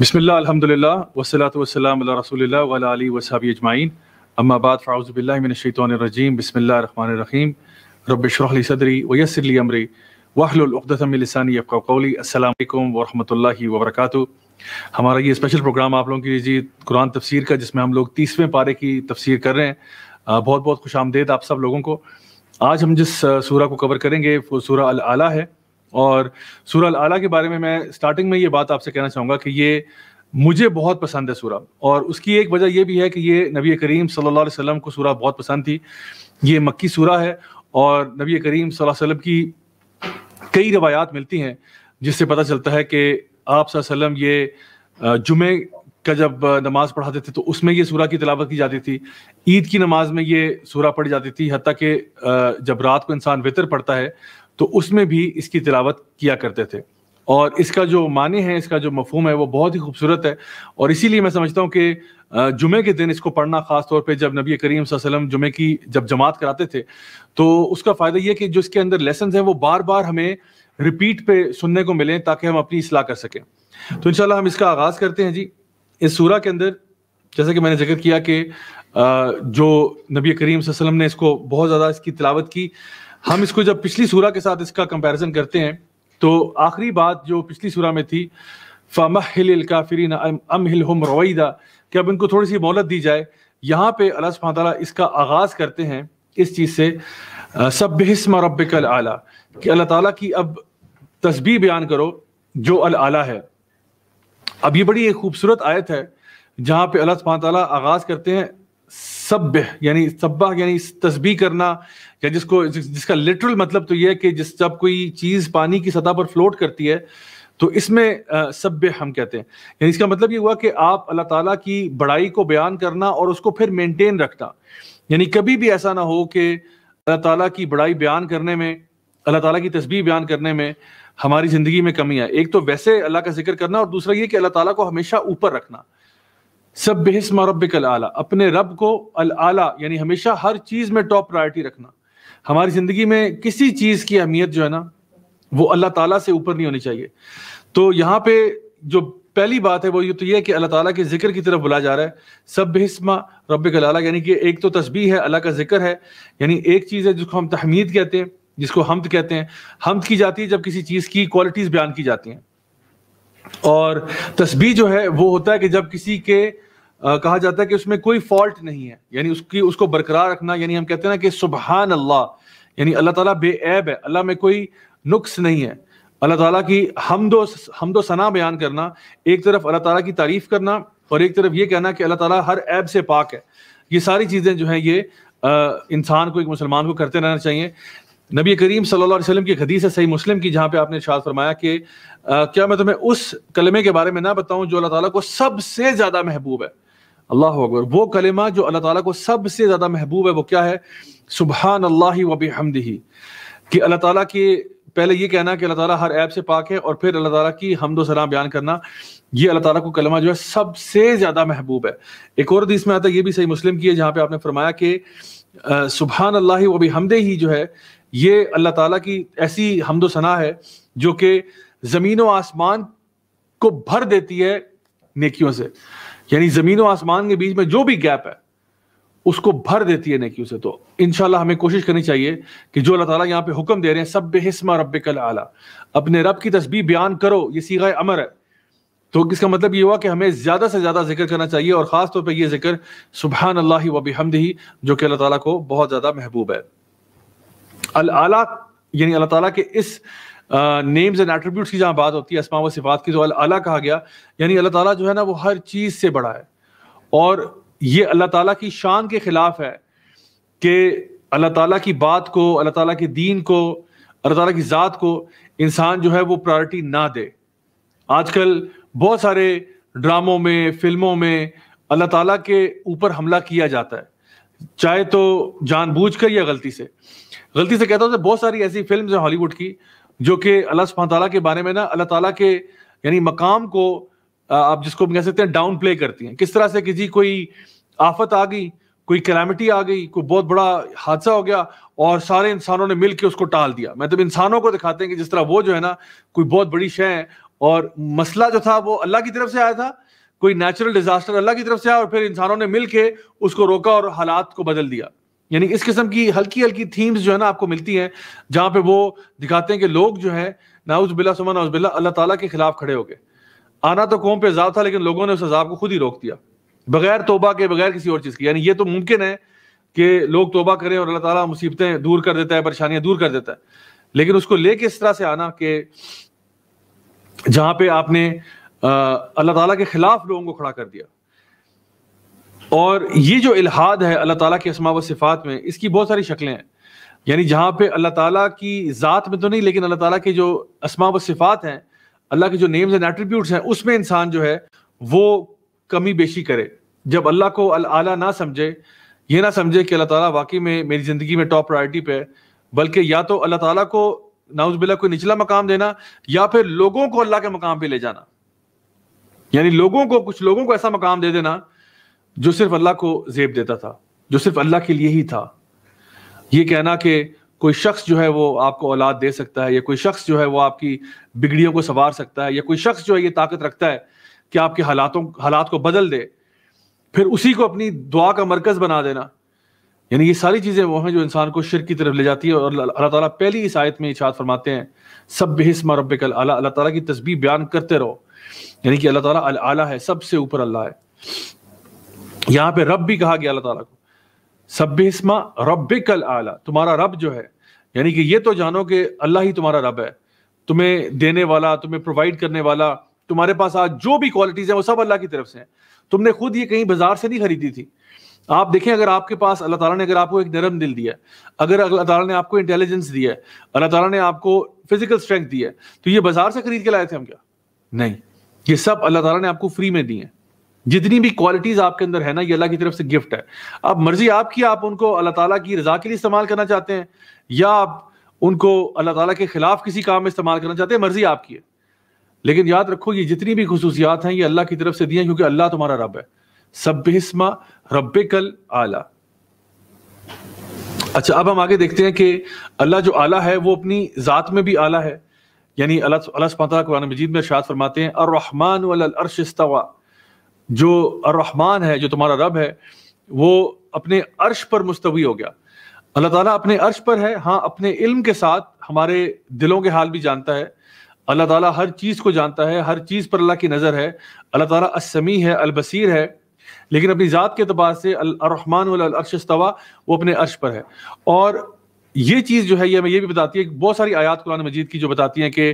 बसमिल अलहमदिल्ला वसलात वसलाम रसोल्ला वली वसाबी अजमाइन रहीम रब्बि बसमीम ली सदरी व यस्सिर ली अमरी व अहलुल मिन लिसानी क़ौली अस्सलामु अलैकुम व रहमतुल्लाहि व बरकातुहू हमारा ये स्पेशल प्रोग्राम आप लोगों के लिए जी कुरान तफसीर का जिसमें हम लोग तीसवें पारे की तफसीर कर रहे हैं बहुत बहुत खुश आमदेद आप सब लोगों को आज हम जिस सूरा को कवर करेंगे वो सूरा अल आला है और सूरह आला के बारे में मैं स्टार्टिंग में ये बात आपसे कहना चाहूँगा कि ये मुझे बहुत पसंद है सूरा और उसकी एक वजह यह भी है कि ये नबी करीम सल्लल्लाहु अलैहि वसल्लम को सूरा बहुत पसंद थी ये मक्की सूरा है और नबी करीम सल्लल्लाहु अलैहि वसल्लम की कई रवायात मिलती हैं जिससे पता चलता है कि आप वसल्लम ये जुमे का जब नमाज पढ़ाते थे तो उसमें ये सूरा की तलावत की जाती थी ईद की नमाज में ये सूरा पढ़ी जाती थी हती कि जब रात को इंसान वितर पढ़ता है तो उसमें भी इसकी तिलावत किया करते थे और इसका जो माने है इसका जो मफहम है वो बहुत ही खूबसूरत है और इसीलिए मैं समझता हूँ कि जुमे के दिन इसको पढ़ना ख़ास तौर पे जब नबी करीम वसल्लम जुमे की जब जमात कराते थे तो उसका फ़ायदा ये कि जो इसके अंदर लेसन है वो बार बार हमें रिपीट पे सुनने को मिलें ताकि हम अपनी असलाह कर सकें तो इन हम इसका आगाज़ करते हैं जी इस सूरा के अंदर जैसा कि मैंने जिक्र किया कि जो नबी करीम वसल्लम ने इसको बहुत ज़्यादा इसकी तिलावत की हम इसको जब पिछली सूरा के साथ इसका कंपैरिजन करते हैं तो आखिरी बात जो पिछली सूरा में थी फ़ामिल काफिरिन अमहिल हम रवैदा कि अब इनको थोड़ी सी मोहलत दी जाए यहाँ पे अल्लाह सुबह इसका आगाज़ करते हैं इस चीज़ से सब हिस्म रब आला कि अल्लाह ताला की अब तस्बी बयान करो जो अल आला है अब ये बड़ी एक खूबसूरत आयत है जहाँ पे अल्लाह सुबह आगाज़ करते हैं सभ्य यानी सब्बा यानी तस्बी करना या जिसको जिस, जिसका लिटरल मतलब तो यह है कि जिस जब कोई चीज़ पानी की सतह पर फ्लोट करती है तो इसमें सभ्य हम कहते हैं यानी इसका मतलब ये हुआ कि आप अल्लाह ताला की बड़ाई को बयान करना और उसको फिर मेंटेन रखना यानी कभी भी ऐसा ना हो कि अल्लाह ताला की बड़ाई बयान करने में अल्लाह ताला की तस्वीर बयान करने में हमारी ज़िंदगी में कमी आए एक तो वैसे अल्लाह का जिक्र करना और दूसरा ये कि अल्लाह ताला को हमेशा ऊपर रखना सब बेहसम रबिकल आला अपने रब को अल आला यानी हमेशा हर चीज़ में टॉप प्रायोरिटी रखना हमारी ज़िंदगी में किसी चीज़ की अहमियत जो है ना वो अल्लाह ताला से ऊपर नहीं होनी चाहिए तो यहाँ पे जो पहली बात है वो ये तो ये है कि अल्लाह ताला के जिक्र की तरफ बुलाया जा रहा है सब बेहसमा रब कलाला यानी कि एक तो तस्बी है अल्लाह का जिक्र है यानी एक चीज़ है जिसको हम तहमीद कहते हैं जिसको हमद कहते हैं हमद की जाती है जब किसी चीज़ की क्वालिटीज़ बयान की जाती हैं और तस्बी जो है वो होता है कि जब किसी के कहा जाता है कि उसमें कोई फॉल्ट नहीं है यानी उसकी उसको बरकरार रखना यानी हम कहते हैं ना कि सुबहान अल्लाह यानी अल्लाह ताला बेऐब है अल्लाह में कोई नुक्स नहीं है अल्लाह ताला की हमदो हमदो सना बयान करना एक तरफ अल्लाह ताला की तारीफ करना और एक तरफ ये कहना कि अल्लाह ताला हर ऐब से पाक है ये सारी चीज़ें जो हैं ये इंसान को एक मुसलमान को करते रहना चाहिए नबी करीम सल्लल्लाहु अलैहि वसल्लम की हदीस है सही मुस्लिम की जहाँ पे आपने शाद फरमाया कि आ, क्या मैं तुम्हें उस कलमे के बारे में ना बताऊँ जो अल्लाह ताला को सबसे ज़्यादा महबूब है अल्लाह अकबर वो कलिमा जो अल्लाह ताला को सबसे ज़्यादा महबूब है वो क्या है सुबहान अल्लाह वबी हमदही कि अल्लाह ताला की पहले ये कहना कि अल्लाह ताला हर ऐप से पाक है और फिर अल्लाह ताला की हमदो सलाम बयान करना ये अल्लाह ताला को कलमा जो है सबसे ज़्यादा महबूब है एक और हदीस में आता है ये भी सही मुस्लिम की है जहाँ पे आपने फरमाया कि सुबहान अल्लाह वबी हमदे ही जो है ये अल्लाह ताला की ऐसी हमदो सना है जो कि ज़मीन व आसमान को भर देती है नेकियों से यानी जमीन और आसमान के बीच में जो भी गैप है उसको भर देती है नेकियों से तो इनशाला हमें कोशिश करनी चाहिए कि जो अल्लाह ताला यहाँ पे हुक्म दे रहे हैं सब हिस्मा रब कल आला अपने रब की तस्बी बयान करो ये सीगा अमर है तो इसका मतलब ये हुआ कि हमें ज़्यादा से ज़्यादा जिक्र करना चाहिए और ख़ास तौर पर यह जिक्र सुबहान अल्लाह वबी हमदही जो कि अल्लाह ताला को बहुत ज़्यादा महबूब है अल आला यानी अल्लाह ताला के इस नेम्स एंड एट्रीब्यूट्स की जहाँ बात होती है असमा व सिफात की जो तो अल्लाह कहा गया यानी अल्लाह ताला जो है ना वो हर चीज़ से बड़ा है और ये अल्लाह ताला की शान के ख़िलाफ़ है कि अल्लाह ताला की बात को अल्लाह ताला के दीन को अल्लाह ताला की ज़ात को इंसान जो है वो प्रायोरिटी ना दे आजकल बहुत सारे ड्रामों में फिल्मों में अल्लाह ताला के ऊपर हमला किया जाता है चाहे तो जानबूझ कर या गलती से गलती से कहता हूँ तो बहुत सारी ऐसी फिल्म हैं हॉलीवुड की जो कि अल्लाह ताला के बारे में ना अल्लाह तला के यानी मकाम को आप जिसको कह सकते हैं डाउन प्ले करती हैं किस तरह से किसी कोई आफत आ गई कोई कैलामिटी आ गई कोई बहुत बड़ा हादसा हो गया और सारे इंसानों ने मिल के उसको टाल दिया मतलब इंसानों को दिखाते हैं कि जिस तरह वो जो है ना कोई बहुत बड़ी शय है और मसला जो था वो अल्लाह की तरफ से आया था कोई नेचुरल डिजास्टर अल्लाह की तरफ से आया और फिर इंसानों ने मिल के उसको रोका और हालात को बदल दिया यानी इस किस्म की हल्की हल्की थीम्स जो है ना आपको मिलती हैं जहां पे वो दिखाते हैं कि लोग जो है नाउज बिल्ला सुमन नाउज बिल्ला अल्लाह ताला के खिलाफ खड़े हो गए आना तो कौम पे अजाब था लेकिन लोगों ने उस अजाब को खुद ही रोक दिया बगैर तोबा के बगैर किसी और चीज़ की यानी ये तो मुमकिन है कि लोग तोबा करें और अल्लाह ताला मुसीबतें दूर कर देता है परेशानियां दूर कर देता है लेकिन उसको लेके इस तरह से आना कि जहां पे आपने अल्लाह ताला के खिलाफ लोगों को खड़ा कर दिया और ये जो इलाहाद है अल्लाह ताला के असमा व सिफात में इसकी बहुत सारी शक्लें हैं यानी जहाँ पे अल्लाह ताला की ज़ात में तो नहीं लेकिन अल्लाह ताला के जो असमा व सिफात हैं अल्लाह के जो नेम्स एंड एट्रीब्यूट्स हैं उसमें इंसान जो है वो कमी बेशी करे जब अल्लाह को अल आला ना समझे ये ना समझे कि अल्लाह ताला वाकई में मेरी ज़िंदगी में टॉप प्रायोरिटी पे बल्कि या तो अल्लाह ताला को नाउजबिल्ला को निचला मकाम देना या फिर लोगों को अल्लाह के मकाम पर ले जाना यानी लोगों को कुछ लोगों को ऐसा मकाम दे देना जो सिर्फ अल्लाह को जेब देता था जो सिर्फ अल्लाह के लिए ही था ये कहना कि कोई शख्स जो है वो आपको औलाद दे सकता है या कोई शख्स जो है वो आपकी बिगड़ियों को संवार सकता है या कोई शख्स जो है ये ताकत रखता है कि आपके हालातों हालात को बदल दे फिर उसी को अपनी दुआ का मरकज़ बना देना यानी ये सारी चीज़ें वो हैं जो इंसान को शिर की तरफ ले जाती है और अल्लाह ताला पहली इस आयत में इशात फरमाते हैं सब बेहसम रब अल्लाह ताला की तस्वीर बयान करते रहो यानी कि अल्लाह ताला अल आला है सबसे ऊपर अल्लाह है यहाँ पे रब भी कहा गया अल्लाह ताला को इसमा रब कल आला तुम्हारा रब जो है यानी कि ये तो जानो कि अल्लाह ही तुम्हारा रब है तुम्हें देने वाला तुम्हें प्रोवाइड करने वाला तुम्हारे पास आज जो भी क्वालिटीज़ है वो सब अल्लाह की तरफ से है तुमने खुद ये कहीं बाजार से नहीं खरीदी थी आप देखें अगर आपके पास अल्लाह ताला ने अगर आपको एक नरम दिल दिया अगर अल्लाह ताला ने आपको इंटेलिजेंस दिया है अल्लाह ताला ने आपको फिजिकल स्ट्रेंथ दी है तो ये बाजार से खरीद के लाए थे हम क्या नहीं ये सब अल्लाह ताला ने आपको फ्री में दिए हैं जितनी भी क्वालिटीज आपके अंदर है ना ये अल्लाह की तरफ से गिफ्ट है अब मर्जी आपकी आप उनको अल्लाह ताला की रजा के लिए इस्तेमाल करना चाहते हैं या आप उनको अल्लाह ताला के खिलाफ किसी काम में इस्तेमाल करना चाहते हैं मर्जी आपकी है लेकिन याद रखो ये जितनी भी खसूसियात हैं ये अल्लाह की तरफ से दी हैं क्योंकि अल्लाह तुम्हारा रब है सब रब कल आला अच्छा अब हम आगे देखते हैं कि अल्लाह जो आला है वो अपनी ज़ात में भी आला है यानी अल्लाह अल्लाह कुरान मजीद में शाद फरमाते हैं और अर्श इस्तवा जो अर्रहमान है जो तुम्हारा रब है वो अपने अर्श पर मुस्तवी हो गया अल्लाह ताला अपने अर्श पर है हाँ अपने इल्म के साथ हमारे दिलों के हाल भी जानता है अल्लाह ताला हर चीज़ को जानता है हर चीज़ पर अल्लाह की नज़र है अल्लाह ताला असमी है अलबसीर है लेकिन अपनी ज़ात के अतबार से रहमान अर्शवा वो अपने अर्श पर है और ये चीज़ जो है ये हमें ये भी बताती है बहुत सारी आयात कुरान मजीद की जो बताती हैं कि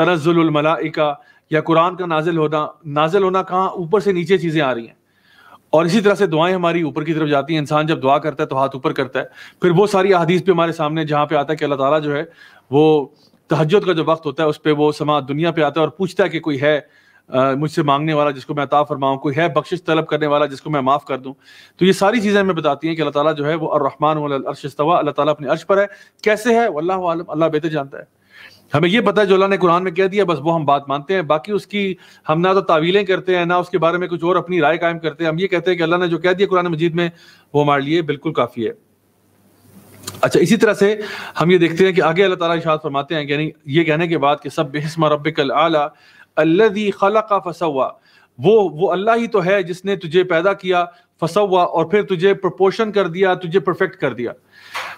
तनजुलमलाइका या कुरान का नाजिल होना नाजिल होना कहाँ ऊपर से नीचे चीज़ें आ रही हैं और इसी तरह से दुआएं हमारी ऊपर की तरफ जाती हैं इंसान जब दुआ करता है तो हाथ ऊपर करता है फिर वो सारी अहदीस पे हमारे सामने जहाँ पे आता है कि अल्लाह ताला जो है वो तहजद का जो वक्त होता है उस पर वो समा दुनिया पे आता है और पूछता है कि कोई है मुझसे मांगने वाला जिसको मैं अता फरमाऊँ कोई है बख्शिश तलब करने वाला जिसको मैं माफ़ कर दूँ तो ये सारी चीज़ें हमें बताती हैं कि अल्लाह ताला जो है वो अर्रहमान अर्शवा अल्लाह ताला अपने अर्श पर है कैसे है वल्लाह आलम अल्लाह बेहतर जानता है हमें ये पता है जो अल्लाह ने कुरान में कह दिया बस वो हम बात मानते हैं बाकी उसकी हम ना तो तावीलें करते हैं ना उसके बारे में कुछ और अपनी राय कायम करते हैं हम ये कहते हैं कि अल्लाह ने जो कह दिया कुरान मजीद में वो हमारे लिए बिल्कुल काफ़ी है अच्छा इसी तरह से हम ये देखते हैं कि आगे अल्लाह ताला इशाद फरमाते हैं यानी ये कहने के बाद कि सब बेहसमा रब आला खला का फसा हुआ वो वो अल्लाह ही तो है जिसने तुझे पैदा किया फसा हुआ और फिर तुझे प्रपोशन कर दिया तुझे परफेक्ट कर दिया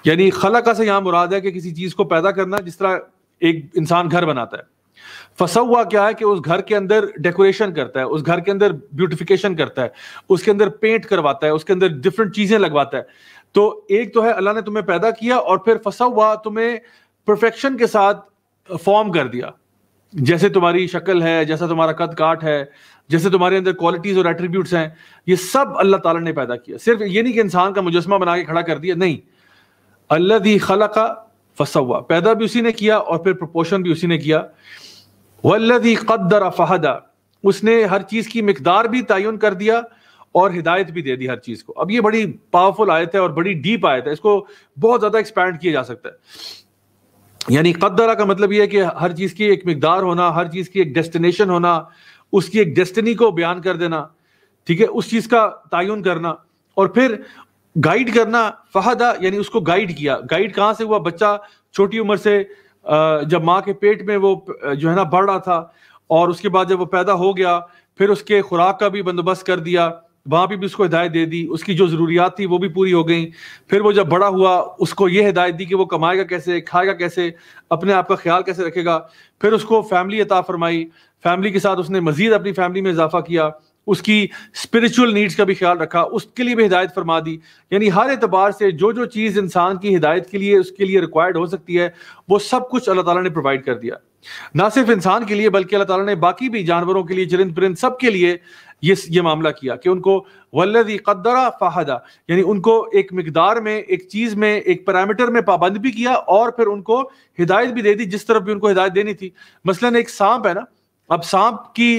यानी खला का से यहाँ मुराद है कि किसी चीज़ को पैदा करना जिस तरह एक इंसान घर बनाता है फंसा हुआ क्या है कि उस घर के अंदर डेकोरेशन करता है उस घर के अंदर ब्यूटिफिकेशन करता है उसके अंदर पेंट करवाता है उसके अंदर डिफरेंट चीजें लगवाता है तो एक तो है अल्लाह ने तुम्हें पैदा किया और फिर फंसा हुआ तुम्हें परफेक्शन के साथ फॉर्म कर दिया जैसे तुम्हारी शक्ल है जैसा तुम्हारा कद काट है जैसे तुम्हारे अंदर क्वालिटीज और एट्रीब्यूट हैं ये सब अल्लाह तला ने पैदा किया सिर्फ ये नहीं कि इंसान का मुजस्मा बना के खड़ा कर दिया नहीं अल्लाह खला का फंसा हुआ पैदा भी उसी ने किया और फिर प्रपोशन भी उसी ने किया वल्लदी कद्दर फहदा उसने हर चीज़ की मकदार भी तयन कर दिया और हिदायत भी दे दी हर चीज़ को अब ये बड़ी पावरफुल आयत है और बड़ी डीप आयत है इसको बहुत ज़्यादा एक्सपैंड किया जा सकता है यानी कद्दरा का मतलब यह है कि हर चीज़ की एक मकदार होना हर चीज़ की एक डेस्टिनेशन होना उसकी एक डेस्टिनी को बयान कर देना ठीक है उस चीज़ का तयन करना और फिर गाइड करना फहदा यानी उसको गाइड किया गाइड कहाँ से हुआ बच्चा छोटी उम्र से जब माँ के पेट में वो जो है ना बढ़ रहा था और उसके बाद जब वो पैदा हो गया फिर उसके खुराक का भी बंदोबस्त कर दिया वहाँ पे भी उसको हिदायत दे दी उसकी जो ज़रूरियात थी वो भी पूरी हो गई फिर वो जब बड़ा हुआ उसको ये हिदायत दी कि वो कमाएगा कैसे खाएगा कैसे अपने आप का ख्याल कैसे रखेगा फिर उसको फैमिली अता फरमाई फैमिली के साथ उसने मज़ीद अपनी फैमिली में इजाफा किया उसकी स्पिरिचुअल नीड्स का भी ख्याल रखा उसके लिए भी हिदायत फरमा दी यानी हर एतबार से जो जो चीज़ इंसान की हिदायत के लिए उसके लिए रिक्वायर्ड हो सकती है वो सब कुछ अल्लाह ताला ने प्रोवाइड कर दिया ना सिर्फ इंसान के लिए बल्कि अल्लाह ताला ने बाकी भी जानवरों के लिए चरिंद परिंद सब के लिए ये ये मामला किया कि उनको वल्लदी कद्दरा फाहदा यानी उनको एक मकदार में एक चीज़ में एक पैरामीटर में पाबंद भी किया और फिर उनको हिदायत भी दे दी जिस तरफ भी उनको हिदायत देनी थी मसलन एक सांप है ना अब सांप की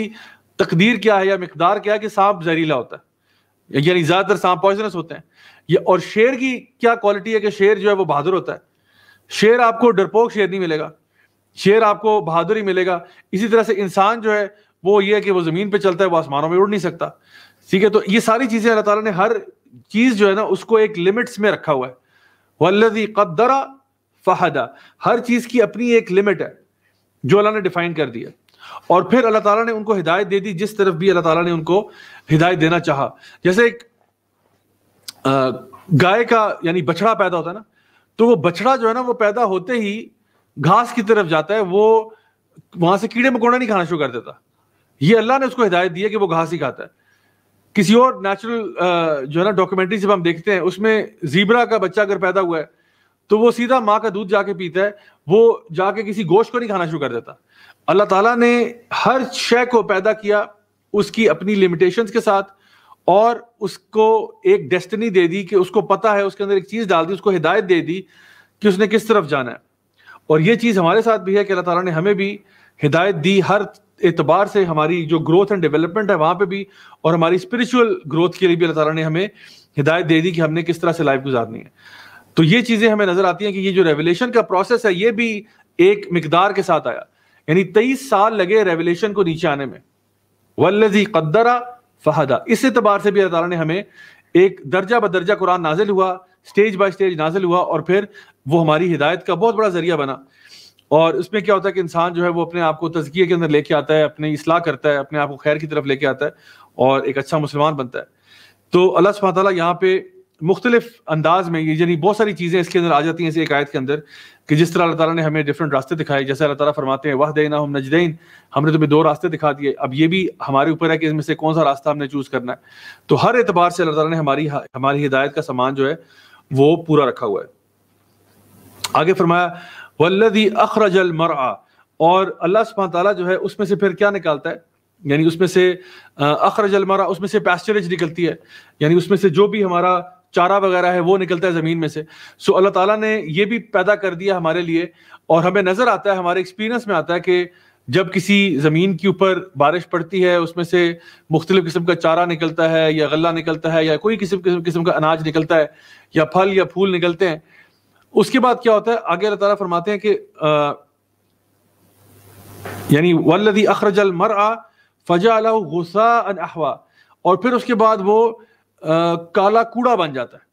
तकदीर क्या है या मकदार क्या है कि सांप जहरीला होता है यानी ज़्यादातर सांप पॉइजनस होते हैं ये और शेर की क्या क्वालिटी है कि शेर जो है वो बहादुर होता है शेर आपको डरपोक शेर नहीं मिलेगा शेर आपको बहादुर ही मिलेगा इसी तरह से इंसान जो है वो ये है कि वो ज़मीन पर चलता है वो आसमानों में उड़ नहीं सकता ठीक है तो ये सारी चीज़ें अल्लाह ताला ने हर चीज़ जो है ना उसको एक लिमिट्स में रखा हुआ है वल्लजी कदरा फहदा हर चीज़ की अपनी एक लिमिट है जो अल्लाह ने डिफाइन कर दिया और फिर अल्लाह ताला ने उनको हिदायत दे दी जिस तरफ भी अल्लाह ताला ने उनको हिदायत देना चाहा जैसे एक गाय का यानी बछड़ा पैदा होता है ना तो वो बछड़ा जो है ना वो पैदा होते ही घास की तरफ जाता है वो वहां से कीड़े मकोड़ा नहीं खाना शुरू कर देता ये अल्लाह ने उसको हिदायत दी है कि वो घास ही खाता है किसी और नेचुरल जो है ना डॉक्यूमेंट्री जब हम देखते हैं उसमें जीब्रा का बच्चा अगर पैदा हुआ है तो वो सीधा माँ का दूध जाके पीता है वो जाके किसी गोश्त को नहीं खाना शुरू कर देता अल्लाह ताला ने हर शय को पैदा किया उसकी अपनी लिमिटेशंस के साथ और उसको एक डेस्टिनी दे दी कि उसको पता है उसके अंदर एक चीज़ डाल दी उसको हिदायत दे दी कि उसने किस तरफ जाना है और ये चीज़ हमारे साथ भी है कि अल्लाह ताला ने हमें भी हिदायत दी हर एतबार से हमारी जो ग्रोथ एंड डेवलपमेंट है वहाँ पे भी और हमारी स्पिरिचुअल ग्रोथ के लिए भी अल्लाह ताला ने हमें हिदायत दे दी कि हमने किस तरह से लाइफ गुजारनी है तो ये चीजें हमें नजर आती हैं कि ये जो रेवलेशन का प्रोसेस है ये भी एक मकदार के साथ आया यानी तेईस साल लगे रेवलेशन को नीचे आने में वल्लजी कद्दरा फहदा इस एतबार से भी अल्लाह ताला ने हमें एक दर्जा ब दर्जा कुरान नाजिल हुआ स्टेज बाय स्टेज नाजिल हुआ और फिर वो हमारी हिदायत का बहुत बड़ा जरिया बना और उसमें क्या होता है कि इंसान जो है वो अपने आप को तजकिए के अंदर लेके आता है अपने इसलाह करता है अपने आप को खैर की तरफ लेके आता है और एक अच्छा मुसलमान बनता है तो अल्लाह सुबह यहाँ पे मुख्तलिफ अंदाज में यानी बहुत सारी चीज़ें इसके अंदर आ जाती हैं इस एक आयत के अंदर कि जिस तरह अल्लाह ताला ने हमें डिफरेंट रास्ते दिखाए जैसे अल्लाह ताला फरमाते हैं वाह देना हम नजदैन हमने तुम्हें दो रास्ते दिखा दिए अब ये भी हमारे ऊपर है कि इसमें से कौन सा रास्ता हमने चूज़ करना है तो हर एतबार से अल्लाह ताला ने हमारी हमारी हिदायत का सामान जो है वो पूरा रखा हुआ है आगे फरमाया वल्लदी अखरजल मरा और अल्लाह सुबह तला जो है उसमें से फिर क्या निकालता है यानी उसमें से अखरजल मरा उसमें से पैस्चरेज निकलती है यानी उसमें से जो भी हमारा चारा वगैरह है वो निकलता है ज़मीन में से सो अल्लाह ताला ने ये भी पैदा कर दिया हमारे लिए और हमें नज़र आता है हमारे एक्सपीरियंस में आता है कि जब किसी ज़मीन के ऊपर बारिश पड़ती है उसमें से मुख्तलिफ़ किस्म का चारा निकलता है या गला निकलता है या कोई किसी किस्म किस्म का अनाज निकलता है या फल या फूल निकलते हैं उसके बाद क्या होता है आगे अल्लाह ताला फरमाते हैं कि यानी वल्लदी अखरजल मर आ फजा गुस्सा अहवा और फिर उसके बाद वो आ, काला कूड़ा बन जाता है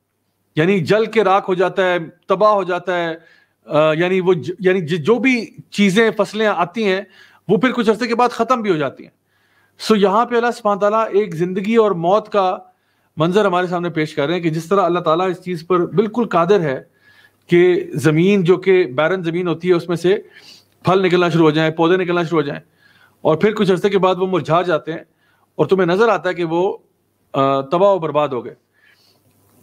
यानी जल के राख हो जाता है तबाह हो जाता है यानी वो यानी जो भी चीजें फसलें आती हैं वो फिर कुछ अरसे के बाद खत्म भी हो जाती हैं सो यहाँ पे अल्लाह सुबह एक जिंदगी और मौत का मंजर हमारे सामने पेश कर रहे हैं कि जिस तरह अल्लाह ताला इस चीज पर बिल्कुल कादिर है कि जमीन जो कि बैरन जमीन होती है उसमें से फल निकलना शुरू हो जाए पौधे निकलना शुरू हो जाए और फिर कुछ अरसे के बाद वो मुरझा जाते हैं और तुम्हें नजर आता है कि वो तबाह बर्बाद हो गए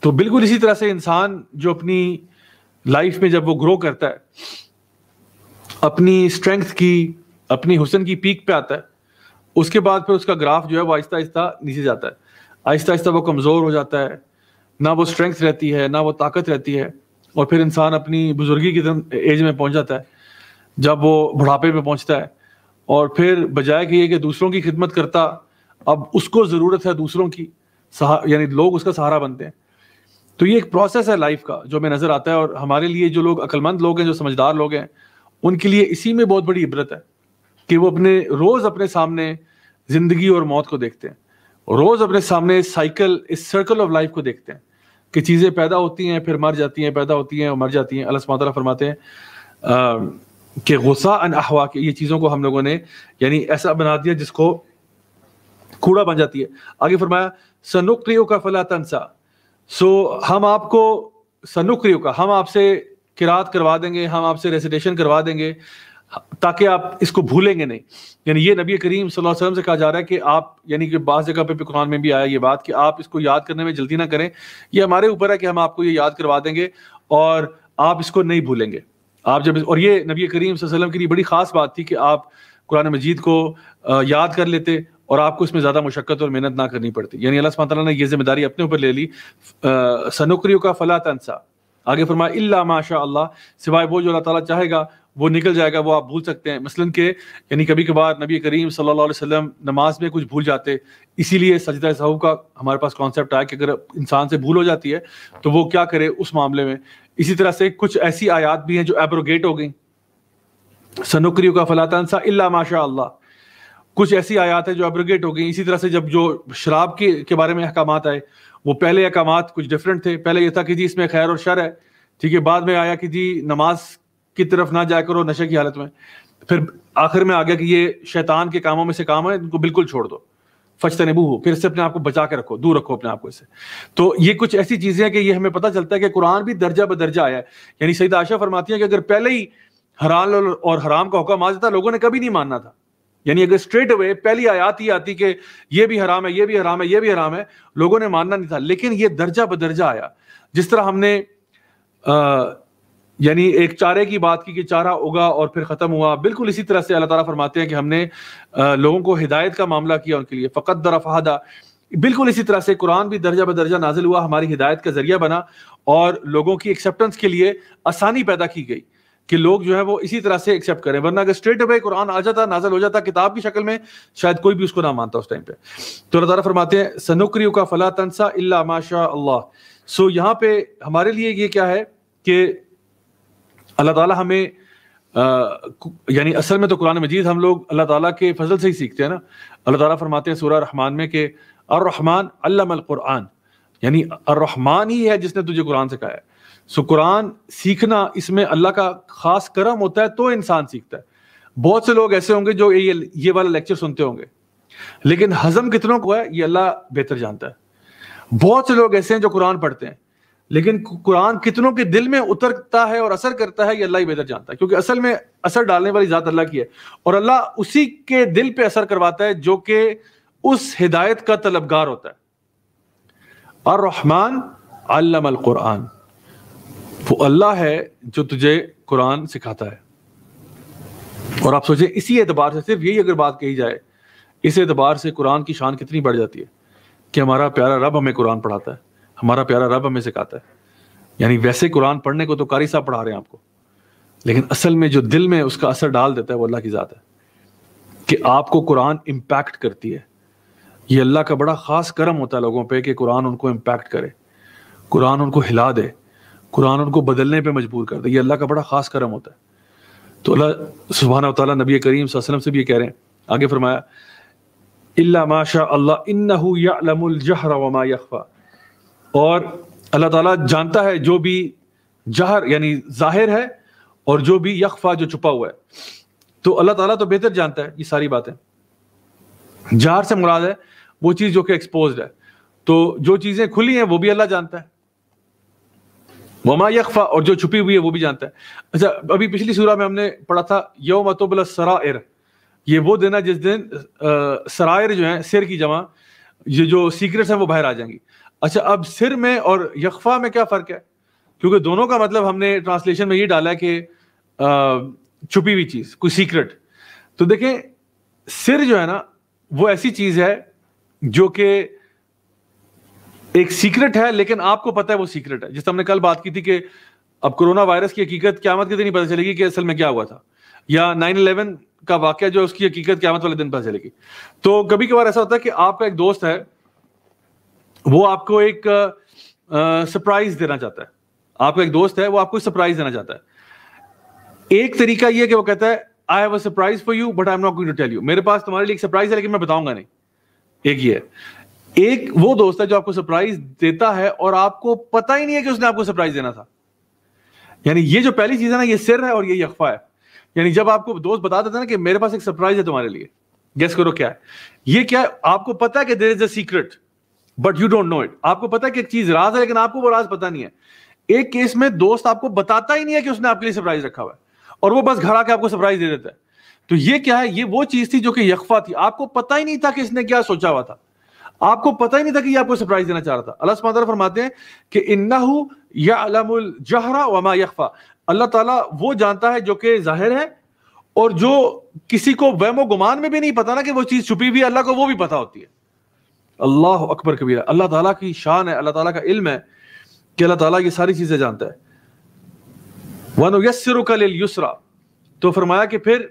तो बिल्कुल इसी तरह से इंसान जो अपनी लाइफ में जब वो ग्रो करता है अपनी स्ट्रेंथ की अपनी हुसन की पीक पे आता है उसके बाद फिर उसका ग्राफ जो है वो आहिस्ता आहिस्ता नीचे जाता है आहिस्ता आहिस्ता वो कमज़ोर हो जाता है ना वो स्ट्रेंथ रहती है ना वो ताकत रहती है और फिर इंसान अपनी बुजुर्गी की एज में पहुंच जाता है जब वो बुढ़ापे में पहुंचता है और फिर बजाय कि दूसरों की खिदमत करता अब उसको ज़रूरत है दूसरों की यानी लोग उसका सहारा बनते हैं तो ये एक प्रोसेस है लाइफ का जो हमें नजर आता है और हमारे लिए जो लोग अकलमंद लोग हैं जो समझदार लोग हैं उनके लिए इसी में बहुत बड़ी इबरत है कि वो अपने रोज अपने सामने जिंदगी और मौत को देखते हैं रोज अपने सामने इस साइकिल इस सर्कल ऑफ लाइफ को देखते हैं कि चीजें पैदा होती हैं फिर मर जाती हैं पैदा होती हैं और मर जाती हैं अल्लाह ताला फरमाते हैं कि गुस्सा अन अहवा के ये चीज़ों को हम लोगों ने यानी ऐसा बना दिया जिसको कूड़ा बन जाती है आगे फरमाया सनुक्रियो का फला तनसा सो हम आपको सनुक्रियो का हम आपसे किरात करवा देंगे हम आपसे रेसिटेशन करवा देंगे ताकि आप इसको भूलेंगे नहीं यानी ये नबी करीम सल्लल्लाहु अलैहि वसल्लम से कहा जा रहा है कि आप यानी कि बास जगह पे कुरान में भी आया ये बात कि आप इसको याद करने में जल्दी ना करें ये हमारे ऊपर है कि हम आपको ये याद करवा देंगे और आप इसको नहीं भूलेंगे आप जब और ये नबी करीम वसल्लम के लिए बड़ी खास बात थी कि आप कुरान मजीद को याद कर लेते और आपको इसमें ज़्यादा मुशक्क़त और मेहनत ना करनी पड़ती यानी अल्लाह सुबह ने यह जिम्मेदारी अपने ऊपर ले ली सनोकरियों का फला तंसा आगे फरमाया इल्ला माशा अल्लाह सिवाय वो जो अल्लाह ताला चाहेगा वो निकल जाएगा वो आप भूल सकते हैं मसलन के यानी कभी कभार नबी करीम सल्लल्लाहु अलैहि वसल्लम नमाज में कुछ भूल जाते इसीलिए सजदा सहू का हमारे पास कॉन्सेप्ट आया कि अगर इंसान से भूल हो जाती है तो वो क्या करे उस मामले में इसी तरह से कुछ ऐसी आयात भी हैं जो एब्रोगेट हो गई सनोकरियों का फलातानसा इल्ला माशा अल्लाह कुछ ऐसी आयात है जो एब्रिगेट हो गई इसी तरह से जब जो शराब के के बारे में अहकाम आए वो पहले अहकाम कुछ डिफरेंट थे पहले यह था कि जी इसमें खैर और शर है ठीक है बाद में आया कि जी नमाज की तरफ ना जाया करो नशे की हालत में फिर आखिर में आ गया कि ये शैतान के कामों में से काम है इनको बिल्कुल छोड़ दो फचते नबू हो फिर इससे अपने आप को बचा के रखो दूर रखो अपने आप को इससे तो ये कुछ ऐसी चीजें हैं कि ये हमें पता चलता है कि कुरान भी दर्जा ब दर्जा आया है यानी सईद आशा फरमाती है कि अगर पहले ही हराल और हराम का हुक्म आ जाता लोगों ने कभी नहीं मानना था यानी अगर स्ट्रेट अवे पहली आयात ही आती कि ये भी हराम है ये भी हराम है ये भी हराम है लोगों ने मानना नहीं था लेकिन ये दर्जा बदर्जा आया जिस तरह हमने यानी एक चारे की बात की कि चारा उगा और फिर ख़त्म हुआ बिल्कुल इसी तरह से अल्लाह ताला फरमाते हैं कि हमने आ, लोगों को हिदायत का मामला किया उनके लिए फ़कत दरफादा बिल्कुल इसी तरह से कुरान भी दर्जा बदर्जा नाजिल हुआ हमारी हिदायत का जरिया बना और लोगों की एक्सेप्टेंस के लिए आसानी पैदा की गई कि लोग जो है वो इसी तरह से एक्सेप्ट करें वरना अगर स्ट्रेट अवे कुरान आ जाता नाजल हो जाता किताब की शक्ल में शायद कोई भी उसको ना मानता उस टाइम पे तो अल्लाह तारा फरमाते हैं सनुकरी का फला तनसा इल्ला माशा अल्लाह सो यहाँ पे हमारे लिए ये क्या है कि अल्लाह ताला हमें यानी असल में तो कुरान मजीद हम लोग अल्लाह ताला के फजल से ही सीखते हैं ना अल्लाह ताला फरमाते हैं सूर्य रहमान में कि अर रहमान अल्लाम कुरान यानी अर रहमान ही है जिसने तुझे कुरान सिखाया सो कुरान सीखना इसमें अल्लाह का खास करम होता है तो इंसान सीखता है बहुत से लोग ऐसे होंगे जो ये ये वाला लेक्चर सुनते होंगे लेकिन हजम कितनों को है ये अल्लाह बेहतर जानता है बहुत से लोग ऐसे हैं जो कुरान पढ़ते हैं लेकिन कुरान कितनों के दिल में उतरता है और असर करता है ये अल्लाह ही बेहतर जानता है क्योंकि असल में असर डालने वाली ज़ात अल्लाह की है और अल्लाह उसी के दिल पे असर करवाता है जो कि उस हिदायत का तलबगार होता है और रहमान अल्लम कुरान वो अल्लाह है जो तुझे कुरान सिखाता है और आप सोचें इसी एतबार से सिर्फ यही अगर बात कही जाए इस एतबार से कुरान की शान कितनी बढ़ जाती है कि हमारा प्यारा रब हमें कुरान पढ़ाता है हमारा प्यारा रब हमें सिखाता है यानी वैसे कुरान पढ़ने को तो कारी साहब पढ़ा रहे हैं आपको लेकिन असल में जो दिल में उसका असर डाल देता है वो अल्लाह की ज़ात है कि आपको कुरान इम्पैक्ट करती है ये अल्लाह का बड़ा ख़ास करम होता है लोगों पर कि कुरान उनको इम्पैक्ट करे कुरान उनको हिला दे कुरान उनको बदलने पर मजबूर कर दे ये अल्लाह का बड़ा ख़ास करम होता है तो अल्लाह सुबहाना ताली नबी करीम वसलम से भी ये कह रहे हैं आगे फरमाया इल्ला माशा अल्लाह इन्नहुलजहर वमा यखवा और अल्लाह ताला जानता है जो भी जहर यानी जाहिर है और जो भी यखफा जो छुपा हुआ है तो अल्लाह ताला तो बेहतर जानता है ये सारी बातें जहर से मुराद है वो चीज़ जो कि एक्सपोज है तो जो चीज़ें खुली हैं वो भी अल्लाह जानता है वमा यकफा और जो छुपी हुई है वो भी जानता है अच्छा अभी पिछली सूरा में हमने पढ़ा था यो तोबल सरायर ये वो दिन है जिस दिन सरायर जो है सिर की जमा ये जो सीक्रेट्स हैं वो बाहर आ जाएंगी अच्छा अब सिर में और यकफा में क्या फ़र्क है क्योंकि दोनों का मतलब हमने ट्रांसलेशन में ये डाला है कि छुपी हुई चीज़ कोई सीक्रेट तो देखें सिर जो है ना वो ऐसी चीज़ है जो कि एक सीक्रेट है लेकिन आपको पता है वो सीक्रेट है जिस हमने कल बात की थी कि अब कोरोना वायरस की हकीकत क्यामत के दिन ही पता चलेगी कि असल में क्या हुआ था या नाइन इलेवन का वाक्य जो उसकी हकीकत क्यामत वाले दिन पता चलेगी तो कभी कभार ऐसा होता है कि आपका एक दोस्त है वो आपको एक सरप्राइज देना चाहता है आपका एक दोस्त है वो आपको सरप्राइज देना चाहता है एक तरीका यह कि वो कहता है I have a surprise for you but I am not going to tell you मेरे पास तुम्हारे लिए एक सरप्राइज है लेकिन मैं बताऊंगा नहीं एक ये है एक वो दोस्त है जो आपको सरप्राइज देता है और आपको पता ही नहीं है कि उसने आपको सरप्राइज देना था यानी ये जो पहली चीज है ना ये सिर है और ये यकफा है यानी जब आपको दोस्त बता देता है ना कि मेरे पास एक सरप्राइज है तुम्हारे लिए गेस करो क्या है ये क्या है आपको पता है कि there is a secret but you don't know it आपको पता है कि एक चीज राज है लेकिन आपको वो राज पता नहीं है एक केस में दोस्त आपको बताता ही नहीं है कि उसने आपके लिए सरप्राइज रखा हुआ है और वो बस घर आके आपको सरप्राइज दे देता है तो ये क्या है ये वो चीज थी जो कि यकफा थी आपको पता ही नहीं था कि इसने क्या सोचा हुआ था आपको पता ही नहीं था कि ये आपको सरप्राइज देना चाह रहा था अल्लाह सुबहाना फरमाते हैं कि इन्ना या वमा यखफा अल्लाह ताला वो जानता है जो कि जाहिर है और जो किसी को वहमो गुमान में भी नहीं पता ना कि वो चीज़ छुपी हुई अल्लाह को वो भी पता होती है अल्लाह अकबर कबीर अल्लाह ताला की शान है अल्लाह ताला का इल्म है कि अल्लाह ताला ये सारी चीज़ें जानता है वन युसरा तो फरमाया कि फिर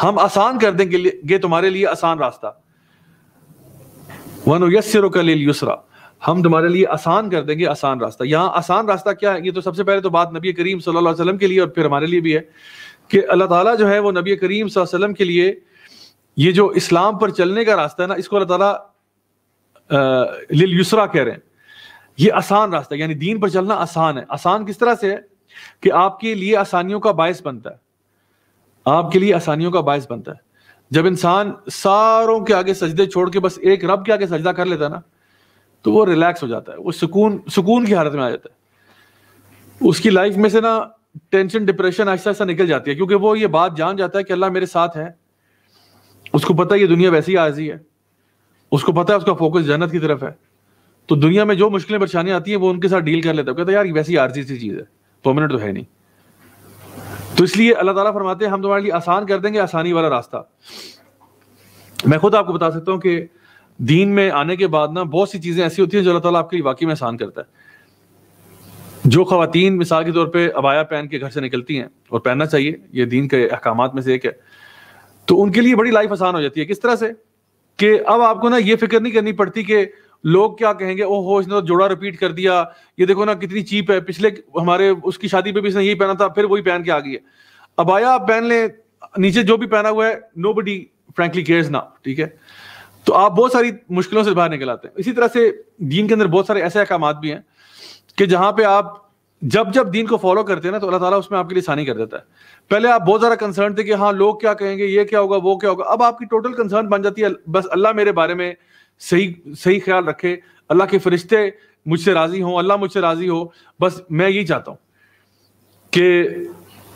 हम आसान कर देंगे तुम्हारे लिए आसान रास्ता वन यसर का युसरा हम तुम्हारे लिए आसान कर देंगे आसान रास्ता यहाँ आसान रास्ता क्या है ये तो सबसे पहले तो बात नबी करीम सल्लल्लाहु अलैहि वसल्लम के लिए और फिर हमारे लिए भी है कि अल्लाह ताला जो है वो नबी करीम वसल्लम के लिए ये जो इस्लाम पर चलने का रास्ता है ना इसको अल्लाह ताला लिल युसरा कह रहे हैं ये आसान रास्ता यानी दीन पर चलना आसान है आसान किस तरह से है कि आपके लिए आसानियों का बायस बनता है आपके लिए आसानियों का बायस बनता है जब इंसान सारों के आगे सजदे छोड़ के बस एक रब के आगे सजदा कर लेता है ना तो वो रिलैक्स हो जाता है वो सुकून सुकून की हालत में आ जाता है उसकी लाइफ में से ना टेंशन डिप्रेशन ऐसा ऐसा निकल जाती है क्योंकि वो ये बात जान जाता है कि अल्लाह मेरे साथ है उसको पता है ये दुनिया वैसी आजी है उसको पता है उसका फोकस जन्नत की तरफ है तो दुनिया में जो मुश्किलें परेशानियां आती हैं वो उनके साथ डील कर लेता है कहता है यार वैसी आरजी सी चीज़ है परमानेंट तो है नहीं तो इसलिए अल्लाह ताला फरमाते हैं हम तुम्हारे लिए आसान कर देंगे आसानी वाला रास्ता मैं खुद आपको बता सकता हूँ कि दीन में आने के बाद ना बहुत सी चीज़ें ऐसी होती हैं जो अल्लाह ताला आपके लिए वाकई में आसान करता है जो खातन मिसाल के तौर पर अबाया पहन के घर से निकलती हैं और पहनना चाहिए ये दीन के अहकाम में से एक है तो उनके लिए बड़ी लाइफ आसान हो जाती है किस तरह से कि अब आपको ना ये फिक्र नहीं करनी पड़ती कि लोग क्या कहेंगे हो इसने तो जोड़ा रिपीट कर दिया ये देखो ना कितनी चीप है पिछले हमारे उसकी शादी पे भी इसने यही पहना था फिर वही पहन के आ गई है अबाया आप पहन ले नीचे जो भी पहना हुआ है नो बडी फ्रेंकली केयर्स ना ठीक है तो आप बहुत सारी मुश्किलों से बाहर निकल आते हैं इसी तरह से दीन के अंदर बहुत सारे ऐसे अहकाम भी हैं कि जहां पे आप जब जब दीन को फॉलो करते हैं ना तो अल्लाह ताला उसमें आपके लिए सानी कर देता है पहले आप बहुत ज़्यादा कंसर्न थे कि हाँ लोग क्या कहेंगे ये क्या होगा वो क्या होगा अब आपकी टोटल कंसर्न बन जाती है बस अल्लाह मेरे बारे में सही सही ख्याल रखे अल्लाह के फरिश्ते मुझसे राजी हों अल्लाह मुझसे राजी हो बस मैं यही चाहता हूँ कि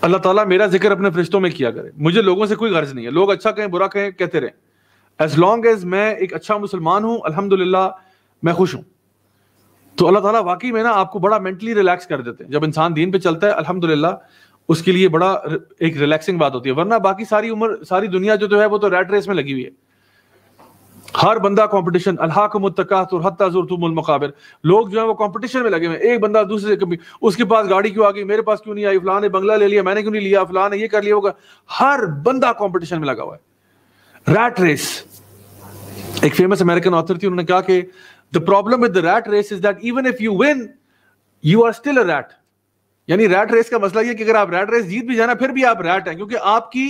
अल्लाह ताला मेरा जिक्र अपने फरिश्तों में किया करे मुझे लोगों से कोई गर्ज नहीं है लोग अच्छा कहें बुरा कहें कहते रहें एज लॉन्ग एज मैं एक अच्छा मुसलमान हूँ अल्हम्दुलिल्लाह मैं खुश हूँ तो अल्लाह ताला वाकई में ना आपको बड़ा मेंटली रिलैक्स कर देते हैं जब इंसान दीन पे चलता है अल्हम्दुलिल्लाह उसके लिए बड़ा एक रिलैक्सिंग बात होती है वरना बाकी सारी उम्र सारी दुनिया जो तो है वो तो रेड रेस में लगी हुई है हर बंदा कॉम्पिटिशन कंपटीशन मुतकाबिर लोग जो है वो कॉम्पिटिशन में लगे हुए एक बंदा दूसरे से कभी उसके पास गाड़ी क्यों आ गई मेरे पास क्यों नहीं आई फलान ने बंगला ले लिया मैंने क्यों नहीं लिया फलान ने ये कर लिया होगा हर बंदा कॉम्पिटिशन में लगा हुआ है रैट रेस एक फेमस अमेरिकन ऑथर थी उन्होंने कहा कि the problem with the rat race is that even if you win you are still a rat यानी रैट रेस का मसला ये कि अगर आप रैट रेस जीत भी जाना फिर भी आप रैट हैं क्योंकि आपकी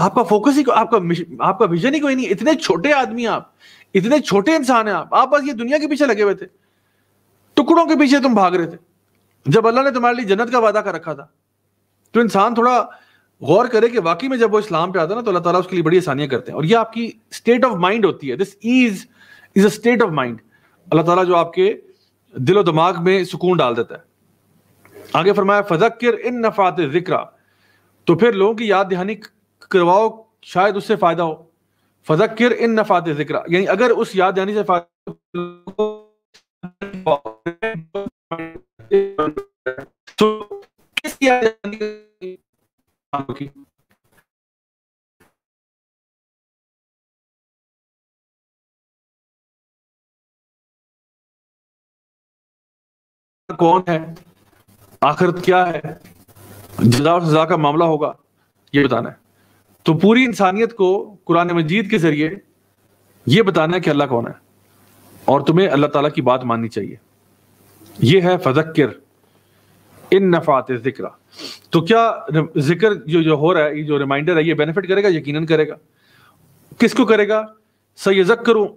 आपका फोकस ही आपका आपका विजन ही कोई नहीं इतने छोटे आदमी आप इतने छोटे इंसान है आप आप बस ये दुनिया के पीछे लगे हुए थे टुकड़ों के पीछे तुम भाग रहे थे जब अल्लाह ने तुम्हारे लिए जन्नत का वादा कर रखा था तो इंसान थोड़ा गौर करे कि वाकई में जब वो इस्लाम पे आता ना तो अल्लाह ताला उसके लिए बड़ी आसानियां करते हैं और ये आपकी स्टेट ऑफ माइंड होती है this is is a state of mind Allah Taala जो आपके दिलो दिमाग में सुकून डाल देता है आगे फरमाया फजक्र इन नफात जिक्रा तो फिर लोगों की याद दहानी करवाओ शायद उससे फायदा हो किर इन नफात जिक्र यानी अगर उस याद यानी से फायदा तो कौन है आखिर क्या है जजा और सजा का मामला होगा ये बताना है तो पूरी इंसानियत को कुरान मजीद के जरिए यह बताना है कि अल्लाह कौन है और तुम्हें अल्लाह ताला की बात माननी चाहिए यह है फजक्र इन नफात जिक्र तो क्या जिक्र जो जो हो रहा है ये जो रिमाइंडर है ये बेनिफिट करेगा यकीनन करेगा किसको करेगा सयजक्र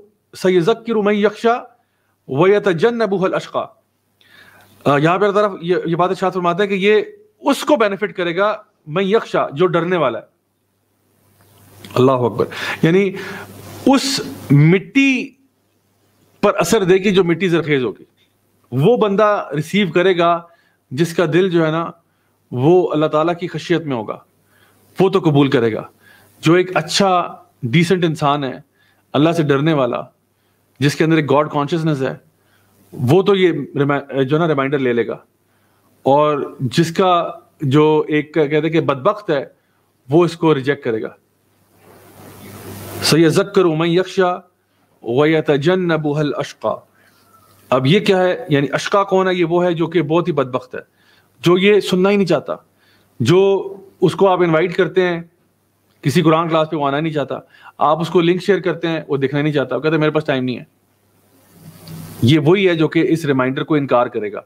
सयजक्र मैं यक्षा अबूहल अशका यहां पर तरफ ये, ये बात शास्त्र फरमाते हैं कि ये उसको बेनिफिट करेगा मैं यक्षा जो डरने वाला है अल्लाह अकबर यानी उस मिट्टी पर असर देगी जो मिट्टी जरखेज होगी वो बंदा रिसीव करेगा जिसका दिल जो है ना वो अल्लाह ताला की खशियत में होगा वो तो कबूल करेगा जो एक अच्छा डिसेंट इंसान है अल्लाह से डरने वाला जिसके अंदर एक गॉड कॉन्शियसनेस है वो तो ये जो ना रिमाइंडर ले लेगा और जिसका जो एक कहते हैं कि बदबخت है वो इसको रिजेक्ट करेगा सयजक्र उमन यक्षा वयतजन्नब अशका अब ये क्या है यानी अशका कौन है ये वो है जो कि बहुत ही बदबخت है जो ये सुनना ही नहीं चाहता जो उसको आप इनवाइट करते हैं किसी कुरान क्लास पे वो आना नहीं चाहता आप उसको लिंक शेयर करते हैं वो देखना नहीं चाहता कहते मेरे पास टाइम नहीं है ये वही है जो कि इस रिमाइंडर को इनकार करेगा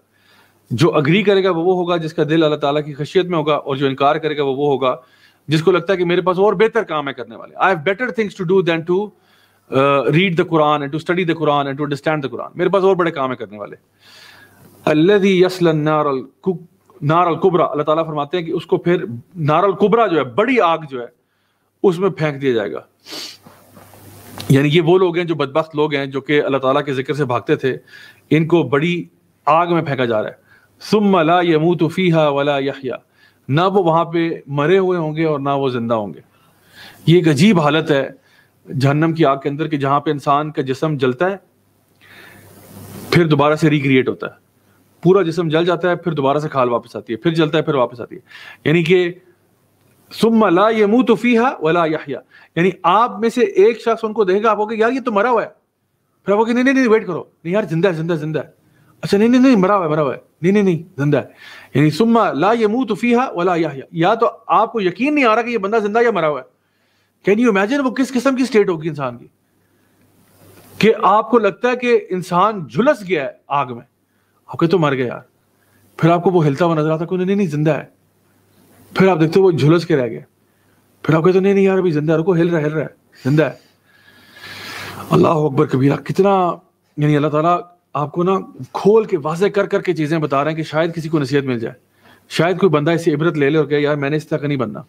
जो अग्री करेगा वो वो होगा जिसका दिल अल्लाह ताला की खशियत में होगा और जो इनकार करेगा वो वो होगा जिसको लगता है कि मेरे पास और बेहतर काम है करने वाले I have better things to do than to read the Quran and to study the Quran and to understand the Quran मेरे पास और बड़े काम है करने वाले अल्लदी यसलन नारल नारल कुबरा अल्लाह ताला फरमाते हैं कि उसको फिर नारल कुबरा जो है बड़ी आग जो है उसमें फेंक दिया जाएगा यानी ये वो लोग हैं जो बदबख्त लोग हैं जो कि अल्लाह ताला के जिक्र से भागते थे इनको बड़ी आग में फेंका जा रहा है सुम ला यमू तफीहा वला यहिया ना वो वहां पे मरे हुए होंगे और ना वो जिंदा होंगे ये एक अजीब हालत है जहन्नम की आग के अंदर कि जहां पे इंसान का जिसम जलता है फिर दोबारा से रिक्रिएट होता है पूरा जिसम जल जाता है फिर दोबारा से खाल वापस आती है फिर जलता है फिर वापस आती है यानी कि सुम्मा ये मुंह तो फीहा वला याहिया यानी आप में से एक शख्स उनको देखेगा आपको यार ये तो मरा हुआ है फिर आप नहीं नहीं नहीं वेट करो नहीं यार जिंदा है जिंदा जिंदा है अच्छा नहीं नहीं नहीं मरा हुआ है मरा हुआ है नहीं नहीं नहीं जिंदा है यानी सुम्मा ला यमू तुफीहा वला याहिया या तो आपको यकीन नहीं आ रहा कि ये बंदा जिंदा या मरा हुआ है कैन यू इमेजिन वो किस किस्म की स्टेट होगी इंसान की कि आपको लगता है कि इंसान झुलस गया है आग में ओके तो मर गया यार फिर आपको वो हिलता हुआ नजर आता क्यों नहीं नहीं जिंदा है फिर आप देखते हो वो झुलस के रह गए फिर आपके तो नहीं नहीं यार अभी जिंदा रुको हिल रहा हिल रहा है जिंदा है अल्लाह अकबर कबीरा कितना यानी अल्लाह ताला आपको ना खोल के वाजे कर करके चीज़ें बता रहे हैं कि शायद किसी को नसीहत मिल जाए शायद कोई बंदा इसे इबरत ले ले और कहे यार मैंने इस तरह का नहीं बनना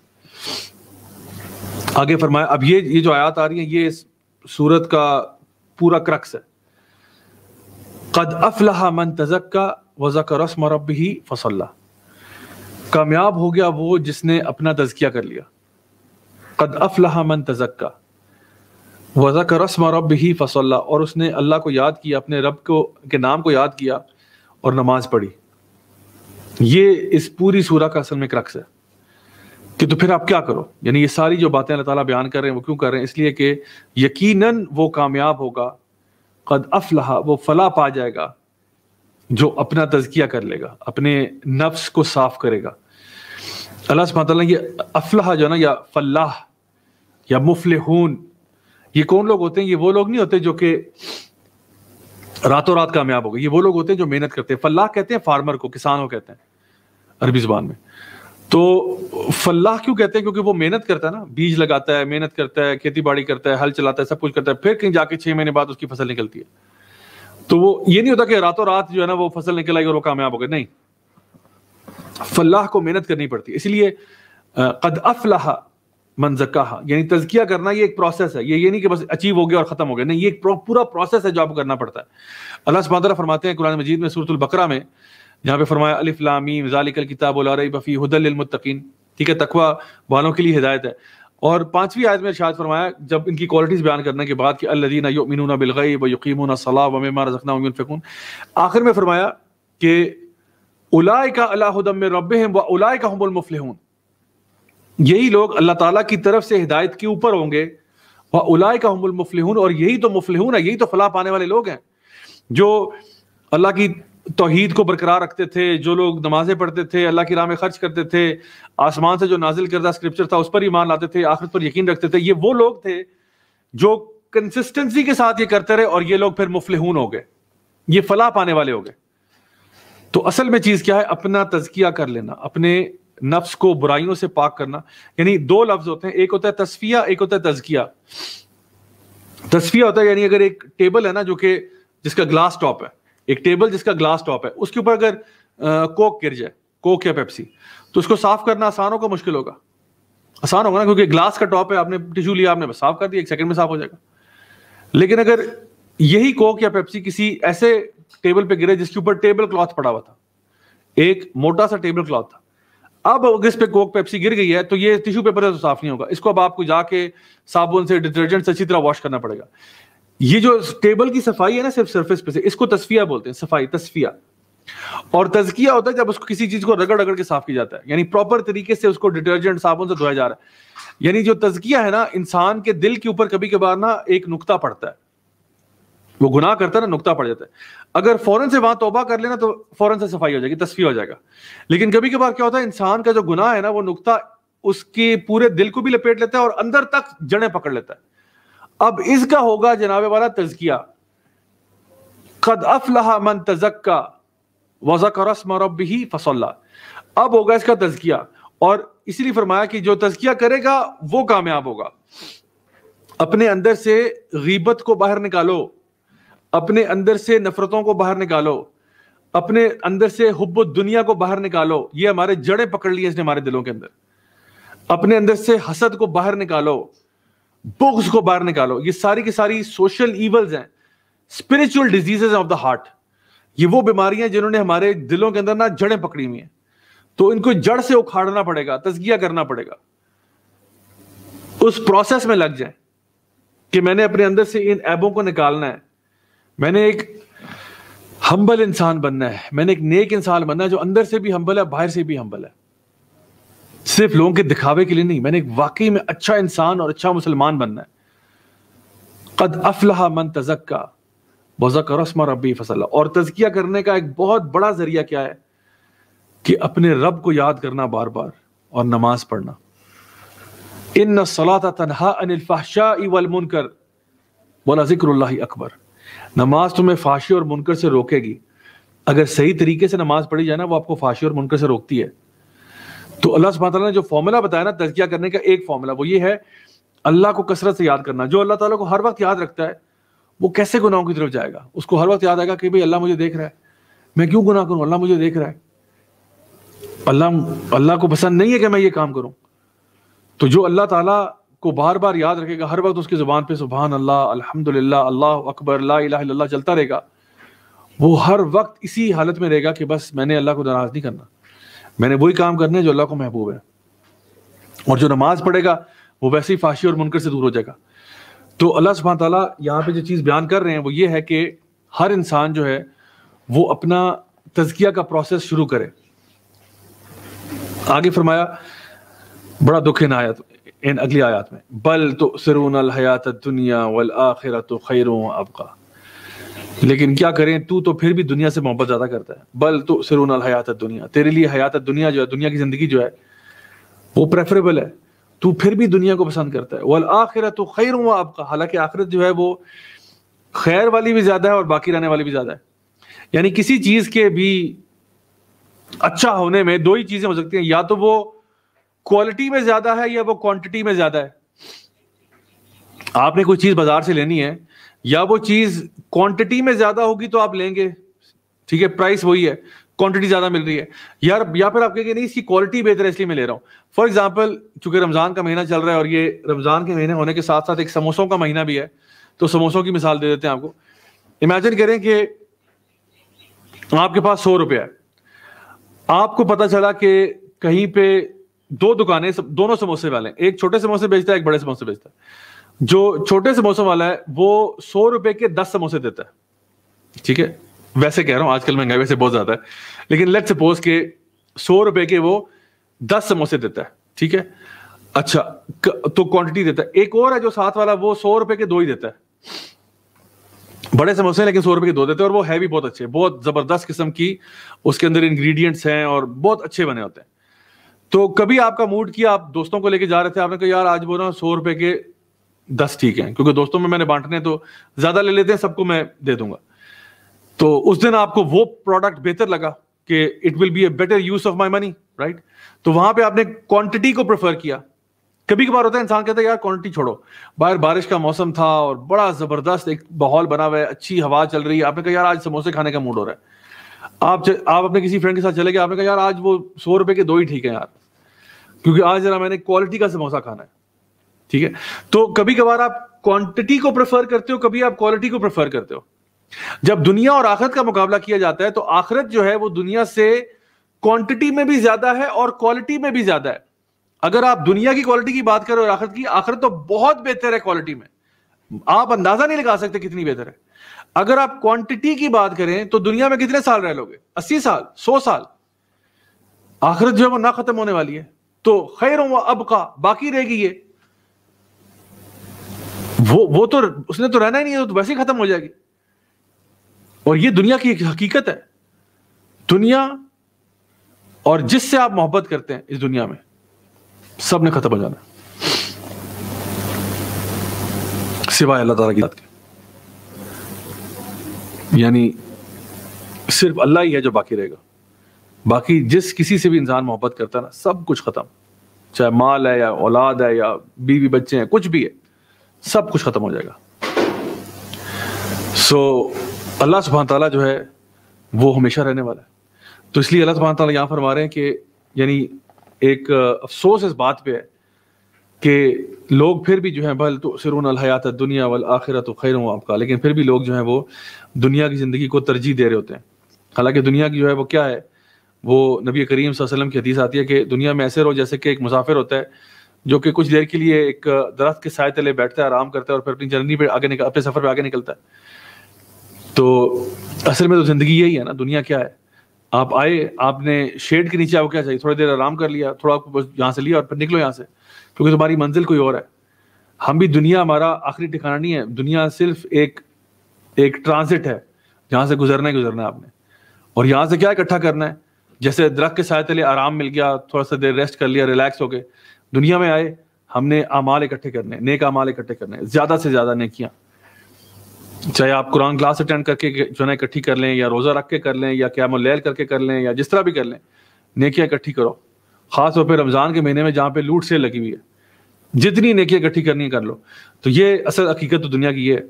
आगे फरमाया अब ये ये जो आयात आ रही है ये सूरत का पूरा क्रक्स है कद अफलाह मन तजक्का वजक रस्म रब ही फसल्ला कामयाब हो गया वो जिसने अपना तजकिया कर लिया कद अफलाह मन तजक्का वजा का रस्म रब ही फसल्ला और उसने अल्लाह को याद किया अपने रब को के नाम को याद किया और नमाज पढ़ी ये इस पूरी सूरह का असल में क्रक्स है कि तो फिर आप क्या करो यानी ये सारी जो बातें अल्लाह ताला बयान कर रहे हैं वो क्यों कर रहे हैं इसलिए कि यकीनन वो कामयाब होगा कद अफलहा वो फला पा जाएगा जो अपना तजकिया कर लेगा अपने नफ्स को साफ करेगा अल्लाह सुबह ये अफलाह जो है ना या फलाह या मुफलहून ये कौन लोग होते हैं ये वो लोग नहीं होते जो कि रातों रात कामयाब हो गए ये वो लोग होते हैं जो मेहनत करते हैं फलाह कहते हैं फार्मर को किसान को कहते हैं अरबी जुबान में तो फलाह क्यों कहते हैं क्योंकि वो मेहनत करता है ना बीज लगाता है मेहनत करता है खेती बाड़ी करता है हल चलाता है सब कुछ करता है फिर कहीं जाके छह महीने बाद उसकी फसल निकलती है तो वो ये नहीं होता कि रातों रात जो है ना वो फसल निकल आई और वो कामयाब हो गए नहीं फलाह को मेहनत करनी पड़ती है इसलिए कद अफलाह मनजका यानी तजकिया करना ये एक प्रोसेस है ये ये नहीं कि बस अचीव हो गया और खत्म हो गया नहीं ये एक पूरा प्रोसेस है जो आपको करना पड़ता है अल्लाह सुबह फरमाते हैं कुरान मजीद में सूरत बकरा में जहाँ पे फरमाया अलिफ्लामी मिजालिकल किताब बफ़ी हदलमतकीन ठीक है तकवा वालों के लिए हिदायत है और पांचवी आयत में शायद फरमाया जब इनकी क्वालिटीज बयान करने के बाद कि अल्लदीना युमिनूना बिलगैब व यकीमूना सलाह आखिर में फरमाया कि उलाय का अलादम रब रब्बिहिम व उलाइका हुमुल यही लोग अल्लाह ताला की तरफ से हिदायत के ऊपर होंगे वह उलाय का हमल और यही तो मुफलहून है यही तो फलाह पाने वाले लोग हैं जो अल्लाह की तोहद को बरकरार रखते थे जो लोग नमाजें पढ़ते थे अल्लाह की राह में खर्च करते थे आसमान से जो नाजिल करदा स्क्रिप्चर था उस पर ईमान लाते थे आखिरत पर यकीन रखते थे ये वो लोग थे जो कंसिस्टेंसी के साथ ये करते रहे और ये लोग फिर मुफलिहून हो गए ये फलाह पाने वाले हो गए तो असल में चीज़ क्या है अपना तजकिया कर लेना अपने नफ्स को बुराइयों से पाक करना यानी दो लफ्ज होते हैं एक होता है तस्फिया एक होता है तजकिया तस्फिया होता है यानी अगर एक टेबल है ना जो कि जिसका ग्लास टॉप है एक टेबल जिसका ग्लास टॉप है उसके ऊपर अगर कोक गिर जाए कोक या पेप्सी तो उसको साफ करना आसान होगा मुश्किल होगा आसान होगा ना क्योंकि ग्लास का टॉप है आपने टिश्यू लिया आपने साफ कर दिया एक सेकंड में साफ हो जाएगा लेकिन अगर यही कोक या पेप्सी किसी ऐसे टेबल पे गिरे जिसके ऊपर टेबल क्लॉथ पड़ा हुआ था एक मोटा सा टेबल क्लॉथ था अब अगर इस पे कोक पेप्सी गिर गई है तो ये टिश्यू पेपर है तो साफ नहीं होगा इसको अब आपको जाके साबुन से डिटर्जेंट से अच्छी तरह वॉश करना पड़ेगा ये जो टेबल की सफाई है ना सिर्फ सरफेस पे से इसको तस्फिया बोलते हैं सफाई तस्फिया और तजकिया होता है जब उसको किसी चीज को रगड़ रगड़ के साफ किया जाता है यानी प्रॉपर तरीके से उसको डिटर्जेंट साबुन से धोया जा रहा है यानी जो तजकिया है ना इंसान के दिल के ऊपर कभी कभार ना एक नुकता पड़ता है वो गुनाह करता है ना नुकता पड़ जाता है अगर फौरन से वहां तोबा कर लेना तो फौरन से सफाई हो जाएगी तस्वीर हो जाएगा लेकिन कभी कभार क्या होता है इंसान का जो गुनाह है ना वो नुकता उसके पूरे दिल को भी लपेट लेता है और अंदर तक जड़े पकड़ लेता है अब इसका होगा जनाबे वाला तजकिया कद अफलाह मन तजक्का वजकरसम रब ही फसल्ला अब होगा इसका तजकिया और इसलिए फरमाया कि जो तजकिया करेगा वो कामयाब होगा अपने अंदर से गीबत को बाहर निकालो अपने अंदर से नफरतों को बाहर निकालो अपने अंदर से हुब्ब दुनिया को बाहर निकालो ये हमारे जड़ें पकड़ लिए इसने हमारे दिलों के अंदर अपने अंदर से हसद को बाहर निकालो बुग्स को बाहर निकालो ये सारी की सारी सोशल इवल्स हैं spiritual diseases of the heart ये वो बीमारियां जिन्होंने हमारे दिलों के अंदर ना जड़ें पकड़ी हुई हैं तो इनको जड़ से उखाड़ना पड़ेगा तजगिया करना पड़ेगा उस प्रोसेस में लग जाए कि मैंने अपने अंदर से इन ऐबों को निकालना है मैंने एक हम्बल इंसान बनना है मैंने एक नेक इंसान बनना है जो अंदर से भी हम्बल है बाहर से भी हम्बल है सिर्फ लोगों के दिखावे के लिए नहीं मैंने एक वाकई में अच्छा इंसान और अच्छा मुसलमान बनना है कद अफलाह मन तजक्का बजक रस्म रबी फसल और तजकिया करने का एक बहुत बड़ा जरिया क्या है कि अपने रब को याद करना बार बार और नमाज पढ़ना इन सलाता तनहा अनिल फाशा इवल मुनकर बोला जिक्र अकबर नमाज तुम्हें फाशी और मुनकर से रोकेगी अगर सही तरीके से नमाज पढ़ी जाए ना वो आपको फाशी और मुनकर से रोकती है तो अल्लाह सुबह ने जो फॉर्मूला बताया ना तजिया करने का एक फॉर्मूला वो ये है अल्लाह को कसरत से याद करना जो अल्लाह ताला को हर वक्त याद रखता है वो कैसे गुनाहों की तरफ जाएगा उसको हर वक्त याद आएगा कि भाई अल्लाह मुझे देख रहा है मैं क्यों गुनाह करूँ अल्लाह मुझे देख रहा है अल्लाह अल्लाह को पसंद नहीं है कि मैं ये काम करूँ तो जो अल्लाह ताला को बार बार याद रखेगा हर वक्त उसकी ज़ुबान पे सुबहान अल्लाह अल्हम्दुलिल्लाह अल्लाह अकबर ला चलता रहेगा वो हर वक्त इसी हालत में रहेगा कि बस मैंने अल्लाह को नाराज़ नहीं करना मैंने वही काम करना है जो अल्लाह को महबूब है और जो नमाज़ पढ़ेगा वो वैसे ही फाशी और मुनकर से दूर हो जाएगा तो अल्लाह सुबह तला यहाँ पे जो चीज़ बयान कर रहे हैं वो ये है कि हर इंसान जो है वो अपना तजकिया का प्रोसेस शुरू करे आगे फरमाया बड़ा दुख ना आया तो इन अगली आयत में बल तो सरून हयात दुनिया वल आखिर तो खैरों आपका लेकिन क्या करें तू तो फिर भी दुनिया से मोहब्बत ज़्यादा करता है बल तो सरून हयात दुनिया तेरे लिए हयात दुनिया जो है दुनिया की ज़िंदगी जो है वो प्रेफरेबल है तू फिर भी दुनिया को पसंद करता है वल आखिरत तो खैर हुआ आपका हालांकि आखिरत जो है वो खैर वाली भी ज़्यादा है और बाकी रहने वाली भी ज़्यादा है यानी किसी चीज़ के भी अच्छा होने में दो ही चीज़ें हो सकती हैं या तो वो क्वालिटी में ज्यादा है या वो क्वांटिटी में ज्यादा है आपने कोई चीज बाजार से लेनी है या वो चीज क्वांटिटी में ज्यादा होगी तो आप लेंगे ठीक है प्राइस वही है क्वांटिटी ज्यादा मिल रही है यार या फिर आप कहेंगे नहीं इसकी क्वालिटी बेहतर है इसलिए मैं ले रहा हूँ फॉर एग्जाम्पल चूंकि रमजान का महीना चल रहा है और ये रमजान के महीने होने के साथ साथ एक समोसों का महीना भी है तो समोसों की मिसाल दे देते हैं आपको इमेजिन करें कि आपके पास सौ रुपया है आपको पता चला कि कहीं पे दो दुकानें सब, दोनों समोसे वाले एक छोटे समोसे बेचता है एक बड़े समोसे बेचता है जो छोटे समोसे वाला है वो सौ रुपए के दस समोसे देता है ठीक है वैसे कह रहा हूं आजकल महंगाई वैसे बहुत ज्यादा है लेकिन लेट सपोज के सौ रुपए के वो दस समोसे देता है ठीक है अच्छा तो क्वांटिटी देता है एक और है जो साथ वाला वो सौ रुपए के दो ही देता है बड़े समोसे लेकिन सौ रुपए के दो देते हैं और वो है भी बहुत अच्छे बहुत जबरदस्त किस्म की उसके अंदर इंग्रेडिएंट्स हैं और बहुत अच्छे बने होते हैं तो कभी आपका मूड किया आप दोस्तों को लेके जा रहे थे आपने कहा यार आज बोल रहा हूँ सौ रुपए के दस ठीक है क्योंकि दोस्तों में मैंने बांटने तो ज्यादा ले लेते हैं सबको मैं दे दूंगा तो उस दिन आपको वो प्रोडक्ट बेहतर लगा कि it will be a better use of my money right तो वहां पे आपने क्वांटिटी को प्रेफर किया कभी कभार होता है इंसान कहता है यार क्वांटिटी छोड़ो बाहर बारिश का मौसम था और बड़ा जबरदस्त एक माहौल बना हुआ है अच्छी हवा चल रही है आपने कहा यार आज समोसे खाने का मूड हो रहा है आप च, आप अपने किसी फ्रेंड के साथ चले गए आपने कहा यार आज वो सौ रुपए के दो ही ठीक है यार क्योंकि आज जरा मैंने क्वालिटी का समोसा खाना है ठीक है तो कभी कभार आप क्वांटिटी को प्रेफर करते हो कभी आप क्वालिटी को प्रेफर करते हो जब दुनिया और आखिरत का मुकाबला किया जाता है तो आखिरत जो है वो दुनिया से क्वांटिटी में भी ज्यादा है और क्वालिटी में भी ज्यादा है अगर आप दुनिया की क्वालिटी की बात करो और आखिरत की आखिरत तो बहुत बेहतर है क्वालिटी में आप अंदाजा नहीं लगा सकते कितनी बेहतर है अगर आप क्वांटिटी की बात करें तो दुनिया में कितने साल रह लोगे अस्सी साल सौ साल आखिरत जो है वो ना खत्म होने वाली है तो खैर व अब का बाकी रहेगी ये वो वो तो उसने तो रहना ही नहीं है तो वैसे ही खत्म हो जाएगी और ये दुनिया की एक हकीकत है दुनिया और जिससे आप मोहब्बत करते हैं इस दुनिया में सबने खत्म हो जाना सिवाय अल्लाह तला की बात के यानी सिर्फ अल्लाह ही है जो बाकी रहेगा बाकी जिस किसी से भी इंसान मोहब्बत करता है ना सब कुछ ख़त्म चाहे माल है या औलाद है या बीवी बच्चे हैं कुछ भी है सब कुछ ख़त्म हो जाएगा सो so, अल्लाह सुबहान तला जो है वो हमेशा रहने वाला है तो इसलिए अल्लाह सुबहान तला यहाँ फरमा रहे हैं कि यानी एक अफसोस इस बात पे है कि लोग फिर भी जो है बल तो सिरून हयात दुनिया वल आखिरत खैर हूँ आपका लेकिन फिर भी लोग जो है वो दुनिया की ज़िंदगी को तरजीह दे रहे होते हैं हालांकि दुनिया की जो है वो क्या है वो नबी करीम वसल्लम की हदीस आती है कि दुनिया में ऐसे रहो जैसे कि एक मुसाफिर होता है जो कि कुछ देर के लिए एक दरख्त के साय तले बैठता है आराम करता है और फिर अपनी जर्नी पर आगे निकल अपने सफ़र पर आगे निकलता है तो असल में तो ज़िंदगी यही है ना दुनिया क्या है आप आए आपने शेड के नीचे आओ क्या चाहिए थोड़ी देर आराम कर लिया थोड़ा आपको बस यहाँ से लिया और फिर निकलो यहाँ से क्योंकि तुम्हारी मंजिल कोई और है हम भी दुनिया हमारा आखिरी ठिकाना नहीं है दुनिया सिर्फ एक एक ट्रांसिट है जहाँ से गुजरना ही गुजरना है आपने और यहाँ से क्या इकट्ठा करना है जैसे दरख्त के साय तले आराम मिल गया थोड़ा सा देर रेस्ट कर लिया रिलैक्स हो गए दुनिया में आए हमने अमाल इकट्ठे करने नेक अमाल इकट्ठे करने ज़्यादा से ज़्यादा नेकियाँ चाहे आप कुरान क्लास अटेंड करके जो है इकट्ठी कर लें या रोज़ा रख के कर लें या क्या मुलैल करके कर लें या जिस तरह भी कर लें नेकियां इकट्ठी करो ख़ास तौर पर रमज़ान के महीने में जहाँ पे लूट से लगी हुई है जितनी नेकियां इकट्ठी करनी है कर लो तो ये असल हकीकत तो दुनिया की है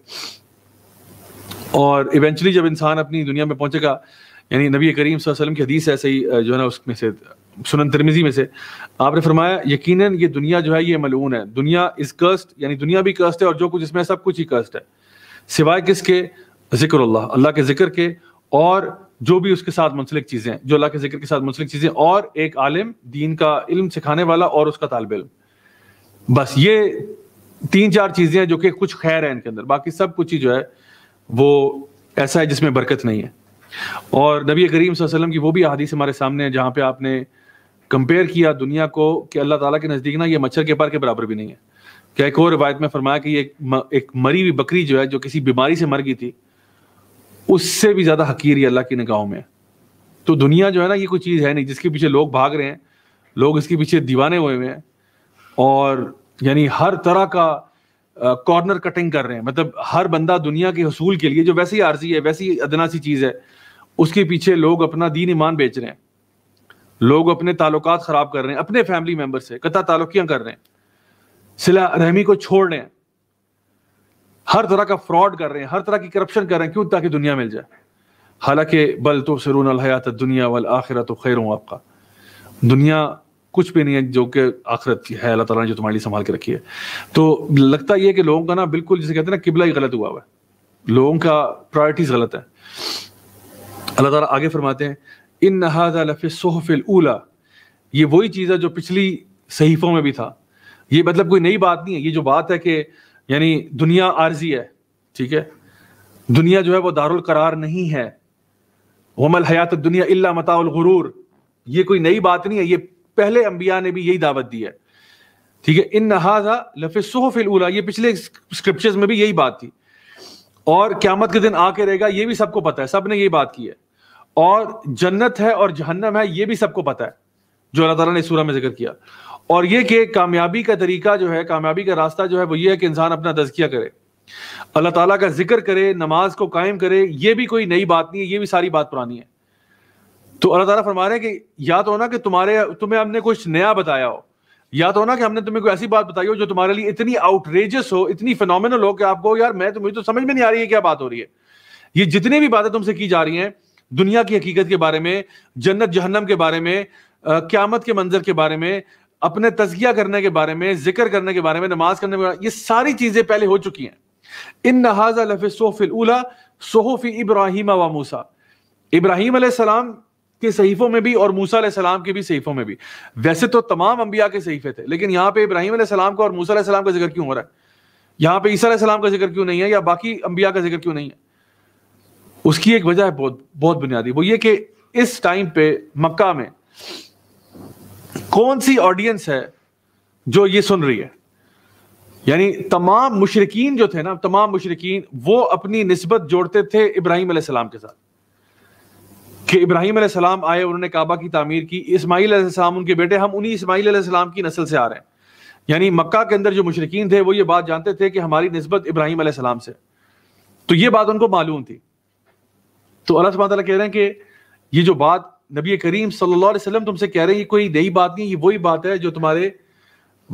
और इवेंचुअली जब इंसान अपनी दुनिया में पहुंचेगा यानी नबी करीम वसल्लम की हदीस ऐसे ही जो है ना उसमें से सुनन तरमिजी में से आपने फरमाया यकीनन ये दुनिया जो है ये मलून है दुनिया इज कस्ट यानी दुनिया भी कस्ट है और जो कुछ इसमें सब कुछ ही कस्ट है सिवाय किसके जिक्र अल्लाह के जिक्र के और जो भी उसके साथ मुंसलिक चीज़ें जो अल्लाह के जिक्र के साथ मुंसलिक चीज़ें और एक आलिम दीन का इल्म सिखाने वाला और उसका तालब इल्म बस ये तीन चार चीज़ें हैं जो कि कुछ खैर है इनके अंदर बाकी सब कुछ ही जो है वो ऐसा है जिसमें बरकत नहीं है और नबी करीम वसल्लम की वो भी अहदीस हमारे सामने है जहाँ पे आपने कंपेयर किया दुनिया को कि अल्लाह ताला के नज़दीक ना ये मच्छर के पार के बराबर भी नहीं है क्या एक और रिवायत में फरमाया कि एक म, एक मरी हुई बकरी जो है जो किसी बीमारी से मर गई थी उससे भी ज़्यादा हकीर ही अल्लाह की निगाहों में तो दुनिया जो है ना ये कोई चीज़ है नहीं जिसके पीछे लोग भाग रहे हैं लोग इसके पीछे दीवाने हुए हुए हैं और यानी हर तरह का कॉर्नर कटिंग कर रहे हैं मतलब हर बंदा दुनिया के हसूल के लिए जो वैसी आर्जी है वैसी अदना सी चीज़ है उसके पीछे लोग अपना दीन ईमान बेच रहे हैं लोग अपने ताल्लुक ख़राब कर रहे हैं अपने फैमिली मेम्बर से कता ताल्लुकियाँ कर रहे हैं सिला रहमी को छोड़ रहे हैं हर तरह का फ्रॉड कर रहे हैं हर तरह की करप्शन कर रहे हैं क्यों ताकि दुनिया मिल जाए हालांकि बल तो सरून हयात दुनिया वाल आखिरत तो खैर हूँ आपका दुनिया कुछ भी नहीं है जो कि आखिरत की है अल्लाह तला ने जो तुम्हारे लिए संभाल के रखी है तो लगता यह है कि लोगों का ना बिल्कुल जिसे कहते हैं ना किबला ही गलत हुआ हुआ है लोगों का प्रायोरिटीज गलत है अल्लाह तला आगे फरमाते हैं इन नहाजा लफ़ सोहफिल ये वही चीज़ है जो पिछली सहीफ़ों में भी था ये मतलब कोई नई बात नहीं है ये जो बात है कि यानी दुनिया आर्जी है ठीक है दुनिया जो है वो दारुल करार नहीं है वमल हयात दुनिया इल्ला मताउल गुरूर ये कोई नई बात नहीं है ये पहले अंबिया ने भी यही दावत दी है ठीक है इन नहाजा लफिसोफिल उला ये पिछले स्क्रिप्चर्स में भी यही बात थी और क्यामत के दिन आके रहेगा ये भी सबको पता है सब ने यही बात की है और जन्नत है और जहन्नम है ये भी सबको पता है जो अल्लाह ताला ने सूरह में जिक्र किया और ये कि कामयाबी का तरीका जो है कामयाबी का रास्ता जो है वो ये है कि इंसान अपना तजकिया करे अल्लाह ताला का जिक्र करे नमाज को कायम करे ये भी कोई नई बात नहीं है ये भी सारी बात पुरानी है तो अल्लाह ताला फरमा रहे हैं कि या तो ना कि तुम्हारे तुम्हें हमने कुछ नया बताया हो या तो ना कि हमने तुम्हें कोई ऐसी बात बताई हो जो तुम्हारे लिए इतनी आउटरेजस हो इतनी फिनोमिनल हो कि आपको यार मैं तुम्हें तो, तो समझ में नहीं आ रही है क्या बात हो रही है ये जितनी भी बातें तुमसे की जा रही हैं दुनिया की हकीकत के बारे में जन्नत जहन्नम के बारे में क्यामत के मंजर के बारे में अपने तजकिया करने के बारे में जिक्र करने के बारे में नमाज करने के बारे में ये सारी चीज़ें पहले हो चुकी हैं इन नहाजा लफ सोफ़िला सोहफ़ी इब्राहिम व मूसा इब्राहिम सलाम के सहीफ़ों में भी और मूसा सलाम के भी सहीफ़ों में भी वैसे तो तमाम अंबिया के सहीफ़े थे लेकिन यहाँ पे इब्राहिम सलाम का और मूसा सलाम का जिक्र क्यों हो रहा है यहाँ पे ईसा सलाम का जिक्र क्यों नहीं है या बाकी अंबिया का जिक्र क्यों नहीं है उसकी एक वजह है बहुत बहुत बुनियादी वो ये कि इस टाइम पे मक्का में कौन सी ऑडियंस है जो ये सुन रही है यानी तमाम मुशरकिन जो थे ना तमाम मुशरकिन वो अपनी नस्बत जोड़ते थे इब्राहिम सलाम के साथ कि इब्राहिम सलाम आए उन्होंने काबा की तामीर की इस्माईल सलाम उनके बेटे हम उन्हीं इस्माईल सलाम की नस्ल से आ रहे हैं यानी मक्का के अंदर जो मुशरकिन थे वो ये बात जानते थे कि हमारी नस्बत इब्राहिम सलाम से तो ये बात उनको मालूम थी तो अल्लाह कह रहे हैं कि ये जो बात नबी करीम सल्लल्लाहु अलैहि वसल्लम तुमसे कह रहे हैं ये कोई नई बात नहीं ये वही बात है जो तुम्हारे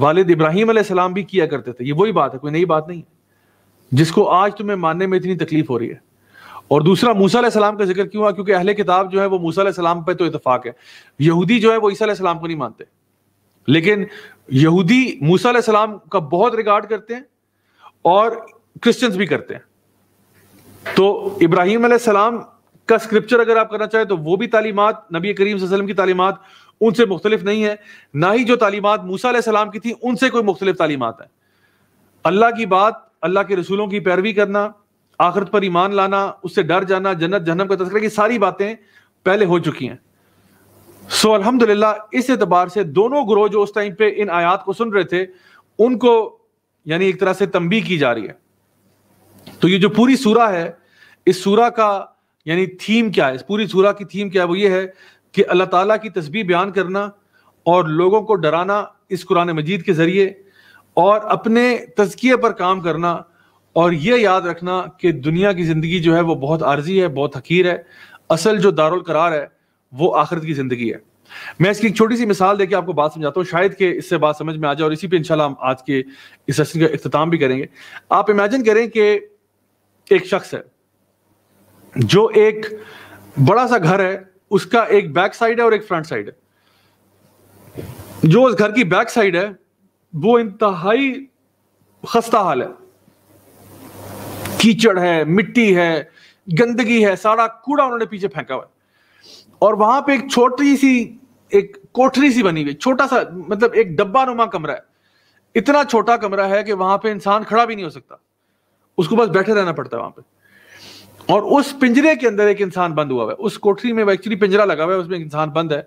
वालिद इब्राहिम सलाम भी किया करते थे ये वही बात है कोई नई बात नहीं है जिसको आज तुम्हें मानने में इतनी तकलीफ हो रही है और दूसरा मूसा सलाम का जिक्र क्यों हुआ क्योंकि अहले किताब जो है वो मूसा सलाम पे तो इतफाक है यहूदी जो है वो ईसा सलाम को नहीं मानते लेकिन यहूदी मूसा सलाम का बहुत रिगार्ड करते हैं और क्रिश्चियंस भी करते हैं तो इब्राहिम सलाम का स्क्रिप्चर अगर आप करना चाहें तो वो भी तालीमत नबी करीम वसल्लम की तालीमत उनसे मुख्तलिफ नहीं है ना ही जो तालीमत मूसा सलाम की थी उनसे कोई मुख्तलिफ तालीमत है अल्लाह की बात अल्लाह के रसूलों की पैरवी करना आखिरत पर ईमान लाना उससे डर जाना जन्नत जहनम का तस्कर ये सारी बातें पहले हो चुकी हैं सो so, अल्हम्दुलिल्लाह इस एतबार से दोनों ग्रोह जो उस टाइम पे इन आयात को सुन रहे थे उनको यानी एक तरह से तंबी की जा रही है तो ये जो पूरी सूरा है इस सूरा का यानी थीम क्या है इस पूरी सूरह की थीम क्या है वो ये है कि अल्लाह ताला की तस्वीर बयान करना और लोगों को डराना इस कुरान मजीद के ज़रिए और अपने तजकिए पर काम करना और ये याद रखना कि दुनिया की ज़िंदगी जो है वो बहुत आर्जी है बहुत हकीर है असल जो दारुल करार है वो आखिरत की ज़िंदगी है मैं इसकी एक छोटी सी मिसाल देके आपको बात समझाता हूँ शायद के इससे बात समझ में आ जाए और इसी पे इंशाल्लाह हम आज के इस सेशन का अख्ताम भी करेंगे आप इमेजिन करें कि एक शख्स है जो एक बड़ा सा घर है उसका एक बैक साइड है और एक फ्रंट साइड है जो उस घर की बैक साइड है वो इंतहाई खस्ता हाल है कीचड़ है मिट्टी है गंदगी है सारा कूड़ा उन्होंने पीछे फेंका हुआ है और वहां पे एक छोटी सी एक कोठरी सी बनी हुई छोटा सा मतलब एक डब्बा नुमा कमरा है इतना छोटा कमरा है कि वहां पे इंसान खड़ा भी नहीं हो सकता उसको बस बैठे रहना पड़ता है वहां पे और उस पिंजरे के अंदर एक इंसान बंद हुआ है उस कोठरी में एक्चुअली पिंजरा लगा हुआ है उसमें इंसान बंद है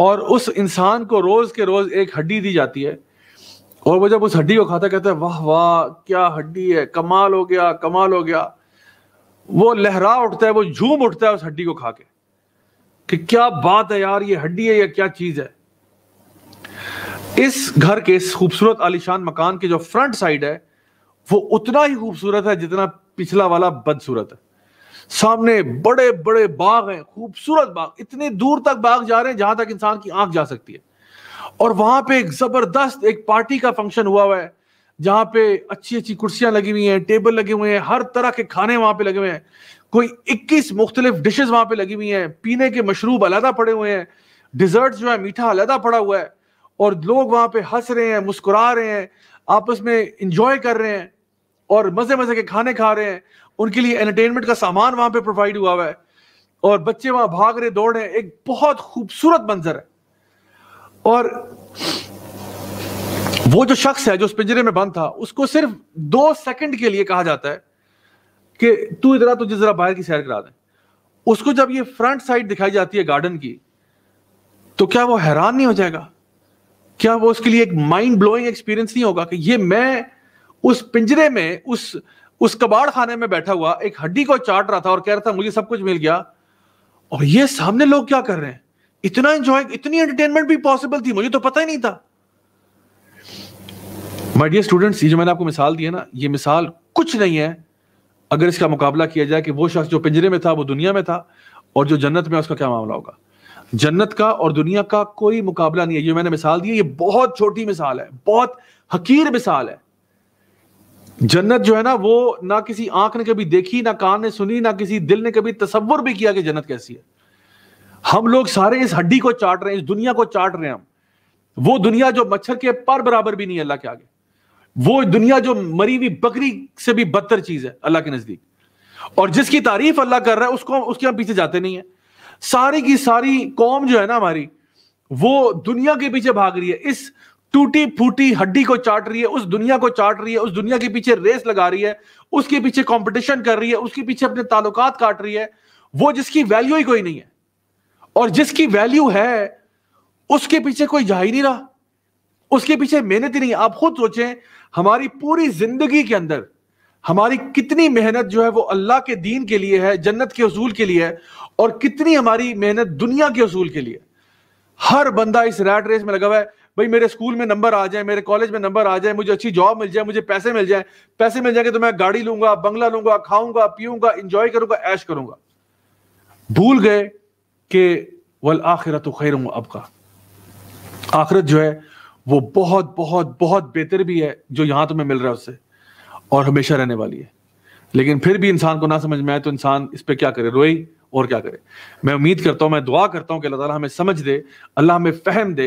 और उस इंसान को रोज के रोज एक हड्डी दी जाती है और वो जब उस हड्डी को खाता कहता है वाह वाह क्या हड्डी है कमाल हो गया कमाल हो गया वो लहरा उठता है वो झूम उठता है उस हड्डी को खा के कि क्या बात है यार ये हड्डी है या क्या चीज है इस घर के इस खूबसूरत आलिशान मकान के जो फ्रंट साइड है वो उतना ही खूबसूरत है जितना पिछला वाला बदसूरत है सामने बड़े बड़े बाग हैं खूबसूरत बाग इतने दूर तक बाग जा रहे हैं जहां तक इंसान की आंख जा सकती है और वहां पे एक जबरदस्त एक पार्टी का फंक्शन हुआ हुआ है जहां पे अच्छी अच्छी कुर्सियां लगी हुई हैं टेबल लगे हुए हैं हर तरह के खाने वहां पे लगे हुए हैं कोई 21 मुख्तलिफ डिशेज वहां पे लगी हुई हैं पीने के मशरूब अलहदा पड़े हुए हैं डिजर्ट जो है मीठा अलहदा पड़ा हुआ है और लोग वहां पे हंस रहे हैं मुस्कुरा रहे हैं आपस में इंजॉय कर रहे हैं और मजे मजे के खाने खा रहे हैं उनके लिए एंटरटेनमेंट का सामान वहां पे प्रोवाइड हुआ हुआ है और बच्चे वहां भाग रहे दौड़ रहे एक बहुत खूबसूरत मंजर है और वो जो शख्स है जो उस पिंजरे में बंद था उसको सिर्फ दो सेकंड के लिए कहा जाता है कि तू इधर तुझे जरा बाहर की सैर करा दे उसको जब ये फ्रंट साइड दिखाई जाती है गार्डन की तो क्या वो हैरान नहीं हो जाएगा क्या वो उसके लिए एक माइंड ब्लोइंग एक्सपीरियंस नहीं होगा कि ये मैं उस पिंजरे में उस उस कबाड़ खाने में बैठा हुआ एक हड्डी को चाट रहा था और कह रहा था मुझे सब कुछ मिल गया और ये सामने लोग क्या कर रहे हैं इतना एंजॉय इतनी एंटरटेनमेंट भी पॉसिबल थी मुझे तो पता ही नहीं था माय डियर स्टूडेंट्स ये जो मैंने आपको मिसाल दी है ना ये मिसाल कुछ नहीं है अगर इसका मुकाबला किया जाए कि वो शख्स जो पिंजरे में था वो दुनिया में था और जो जन्नत में उसका क्या मामला होगा जन्नत का और दुनिया का कोई मुकाबला नहीं है ये मैंने मिसाल दी है ये बहुत छोटी मिसाल है बहुत हकीर मिसाल है जन्नत जो है ना वो ना किसी आंख ने कभी देखी ना कान ने सुनी ना किसी दिल ने कभी तस्वर भी किया कि जन्नत कैसी है हम लोग सारे इस हड्डी को चाट रहे हैं इस दुनिया को चाट रहे हैं हम वो दुनिया जो मच्छर के पर बराबर भी नहीं है अल्लाह के आगे वो दुनिया जो मरी हुई बकरी से भी बदतर चीज है अल्लाह के नजदीक और जिसकी तारीफ अल्लाह कर रहा है उसको उसके हम पीछे जाते नहीं है सारी की सारी कौम जो है ना हमारी वो दुनिया के पीछे भाग रही है इस टूटी फूटी हड्डी को चाट रही है उस दुनिया को चाट रही है उस दुनिया के पीछे रेस लगा रही है उसके पीछे कंपटीशन कर रही है उसके पीछे अपने ताल्लुकात काट रही है वो जिसकी वैल्यू ही कोई नहीं है और जिसकी वैल्यू है उसके पीछे कोई जा ही नहीं रहा उसके पीछे मेहनत ही नहीं आप खुद सोचें हमारी पूरी जिंदगी के अंदर हमारी कितनी मेहनत जो है वो अल्लाह के दीन के लिए है जन्नत के असूल के लिए है और कितनी हमारी मेहनत दुनिया के असूल के लिए हर बंदा इस रैट रेस में लगा हुआ है भाई मेरे स्कूल में नंबर आ जाए मेरे कॉलेज में नंबर आ जाए मुझे अच्छी जॉब मिल जाए मुझे पैसे मिल जाए पैसे मिल जाएंगे तो मैं गाड़ी लूंगा बंगला लूंगा खाऊंगा पीऊंगा इंजॉय करूंगा ऐश करूंगा भूल गए कि वल तो खैर अब आखिरत जो है वो बहुत बहुत बहुत बेहतर भी है जो यहां तुम्हें मिल रहा है उससे और हमेशा रहने वाली है लेकिन फिर भी इंसान को ना समझ में आए तो इंसान इस पर क्या करे रोई और क्या करे मैं उम्मीद करता हूं मैं दुआ करता हूँ कि अल्लाह ताला हमें समझ दे अल्लाह हमें फहम दे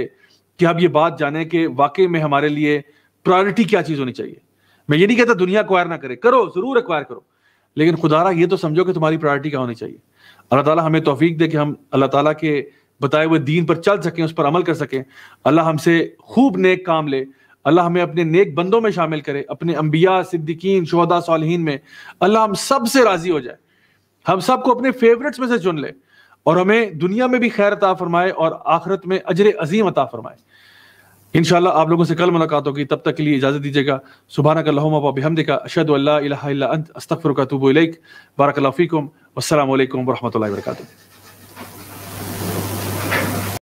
कि हम ये बात जाने कि वाकई में हमारे लिए प्रायोरिटी क्या चीज़ होनी चाहिए मैं ये नहीं कहता दुनिया अक्वायर ना करे करो ज़रूर अक्वायर करो लेकिन खुदारा ये तो समझो कि तुम्हारी प्रायोरिटी क्या होनी चाहिए अल्लाह ताला हमें तोफीक दे कि हम अल्लाह ताला के बताए हुए दीन पर चल सकें उस पर अमल कर सकें अल्लाह हमसे खूब नेक काम ले अल्लाह हमें अपने नेक बंदों में शामिल करे अपने अम्बिया सिद्दीकीन शहदा सालहीन में अल्लाह हम सबसे राज़ी हो जाए हम सबको अपने फेवरेट्स में से चुन ले और हमें दुनिया में भी खैर अता फरमाए और आखिरत में अजर अजीम अता फरमाए इन आप लोगों से कल मुलाकात होगी तब तक के लिए इजाज़त दीजिएगा सुबह का लहमा देखा का अशद अस्तफ़र का तूबोलक बारकलाफ़ीकम असल वरहमल वर्का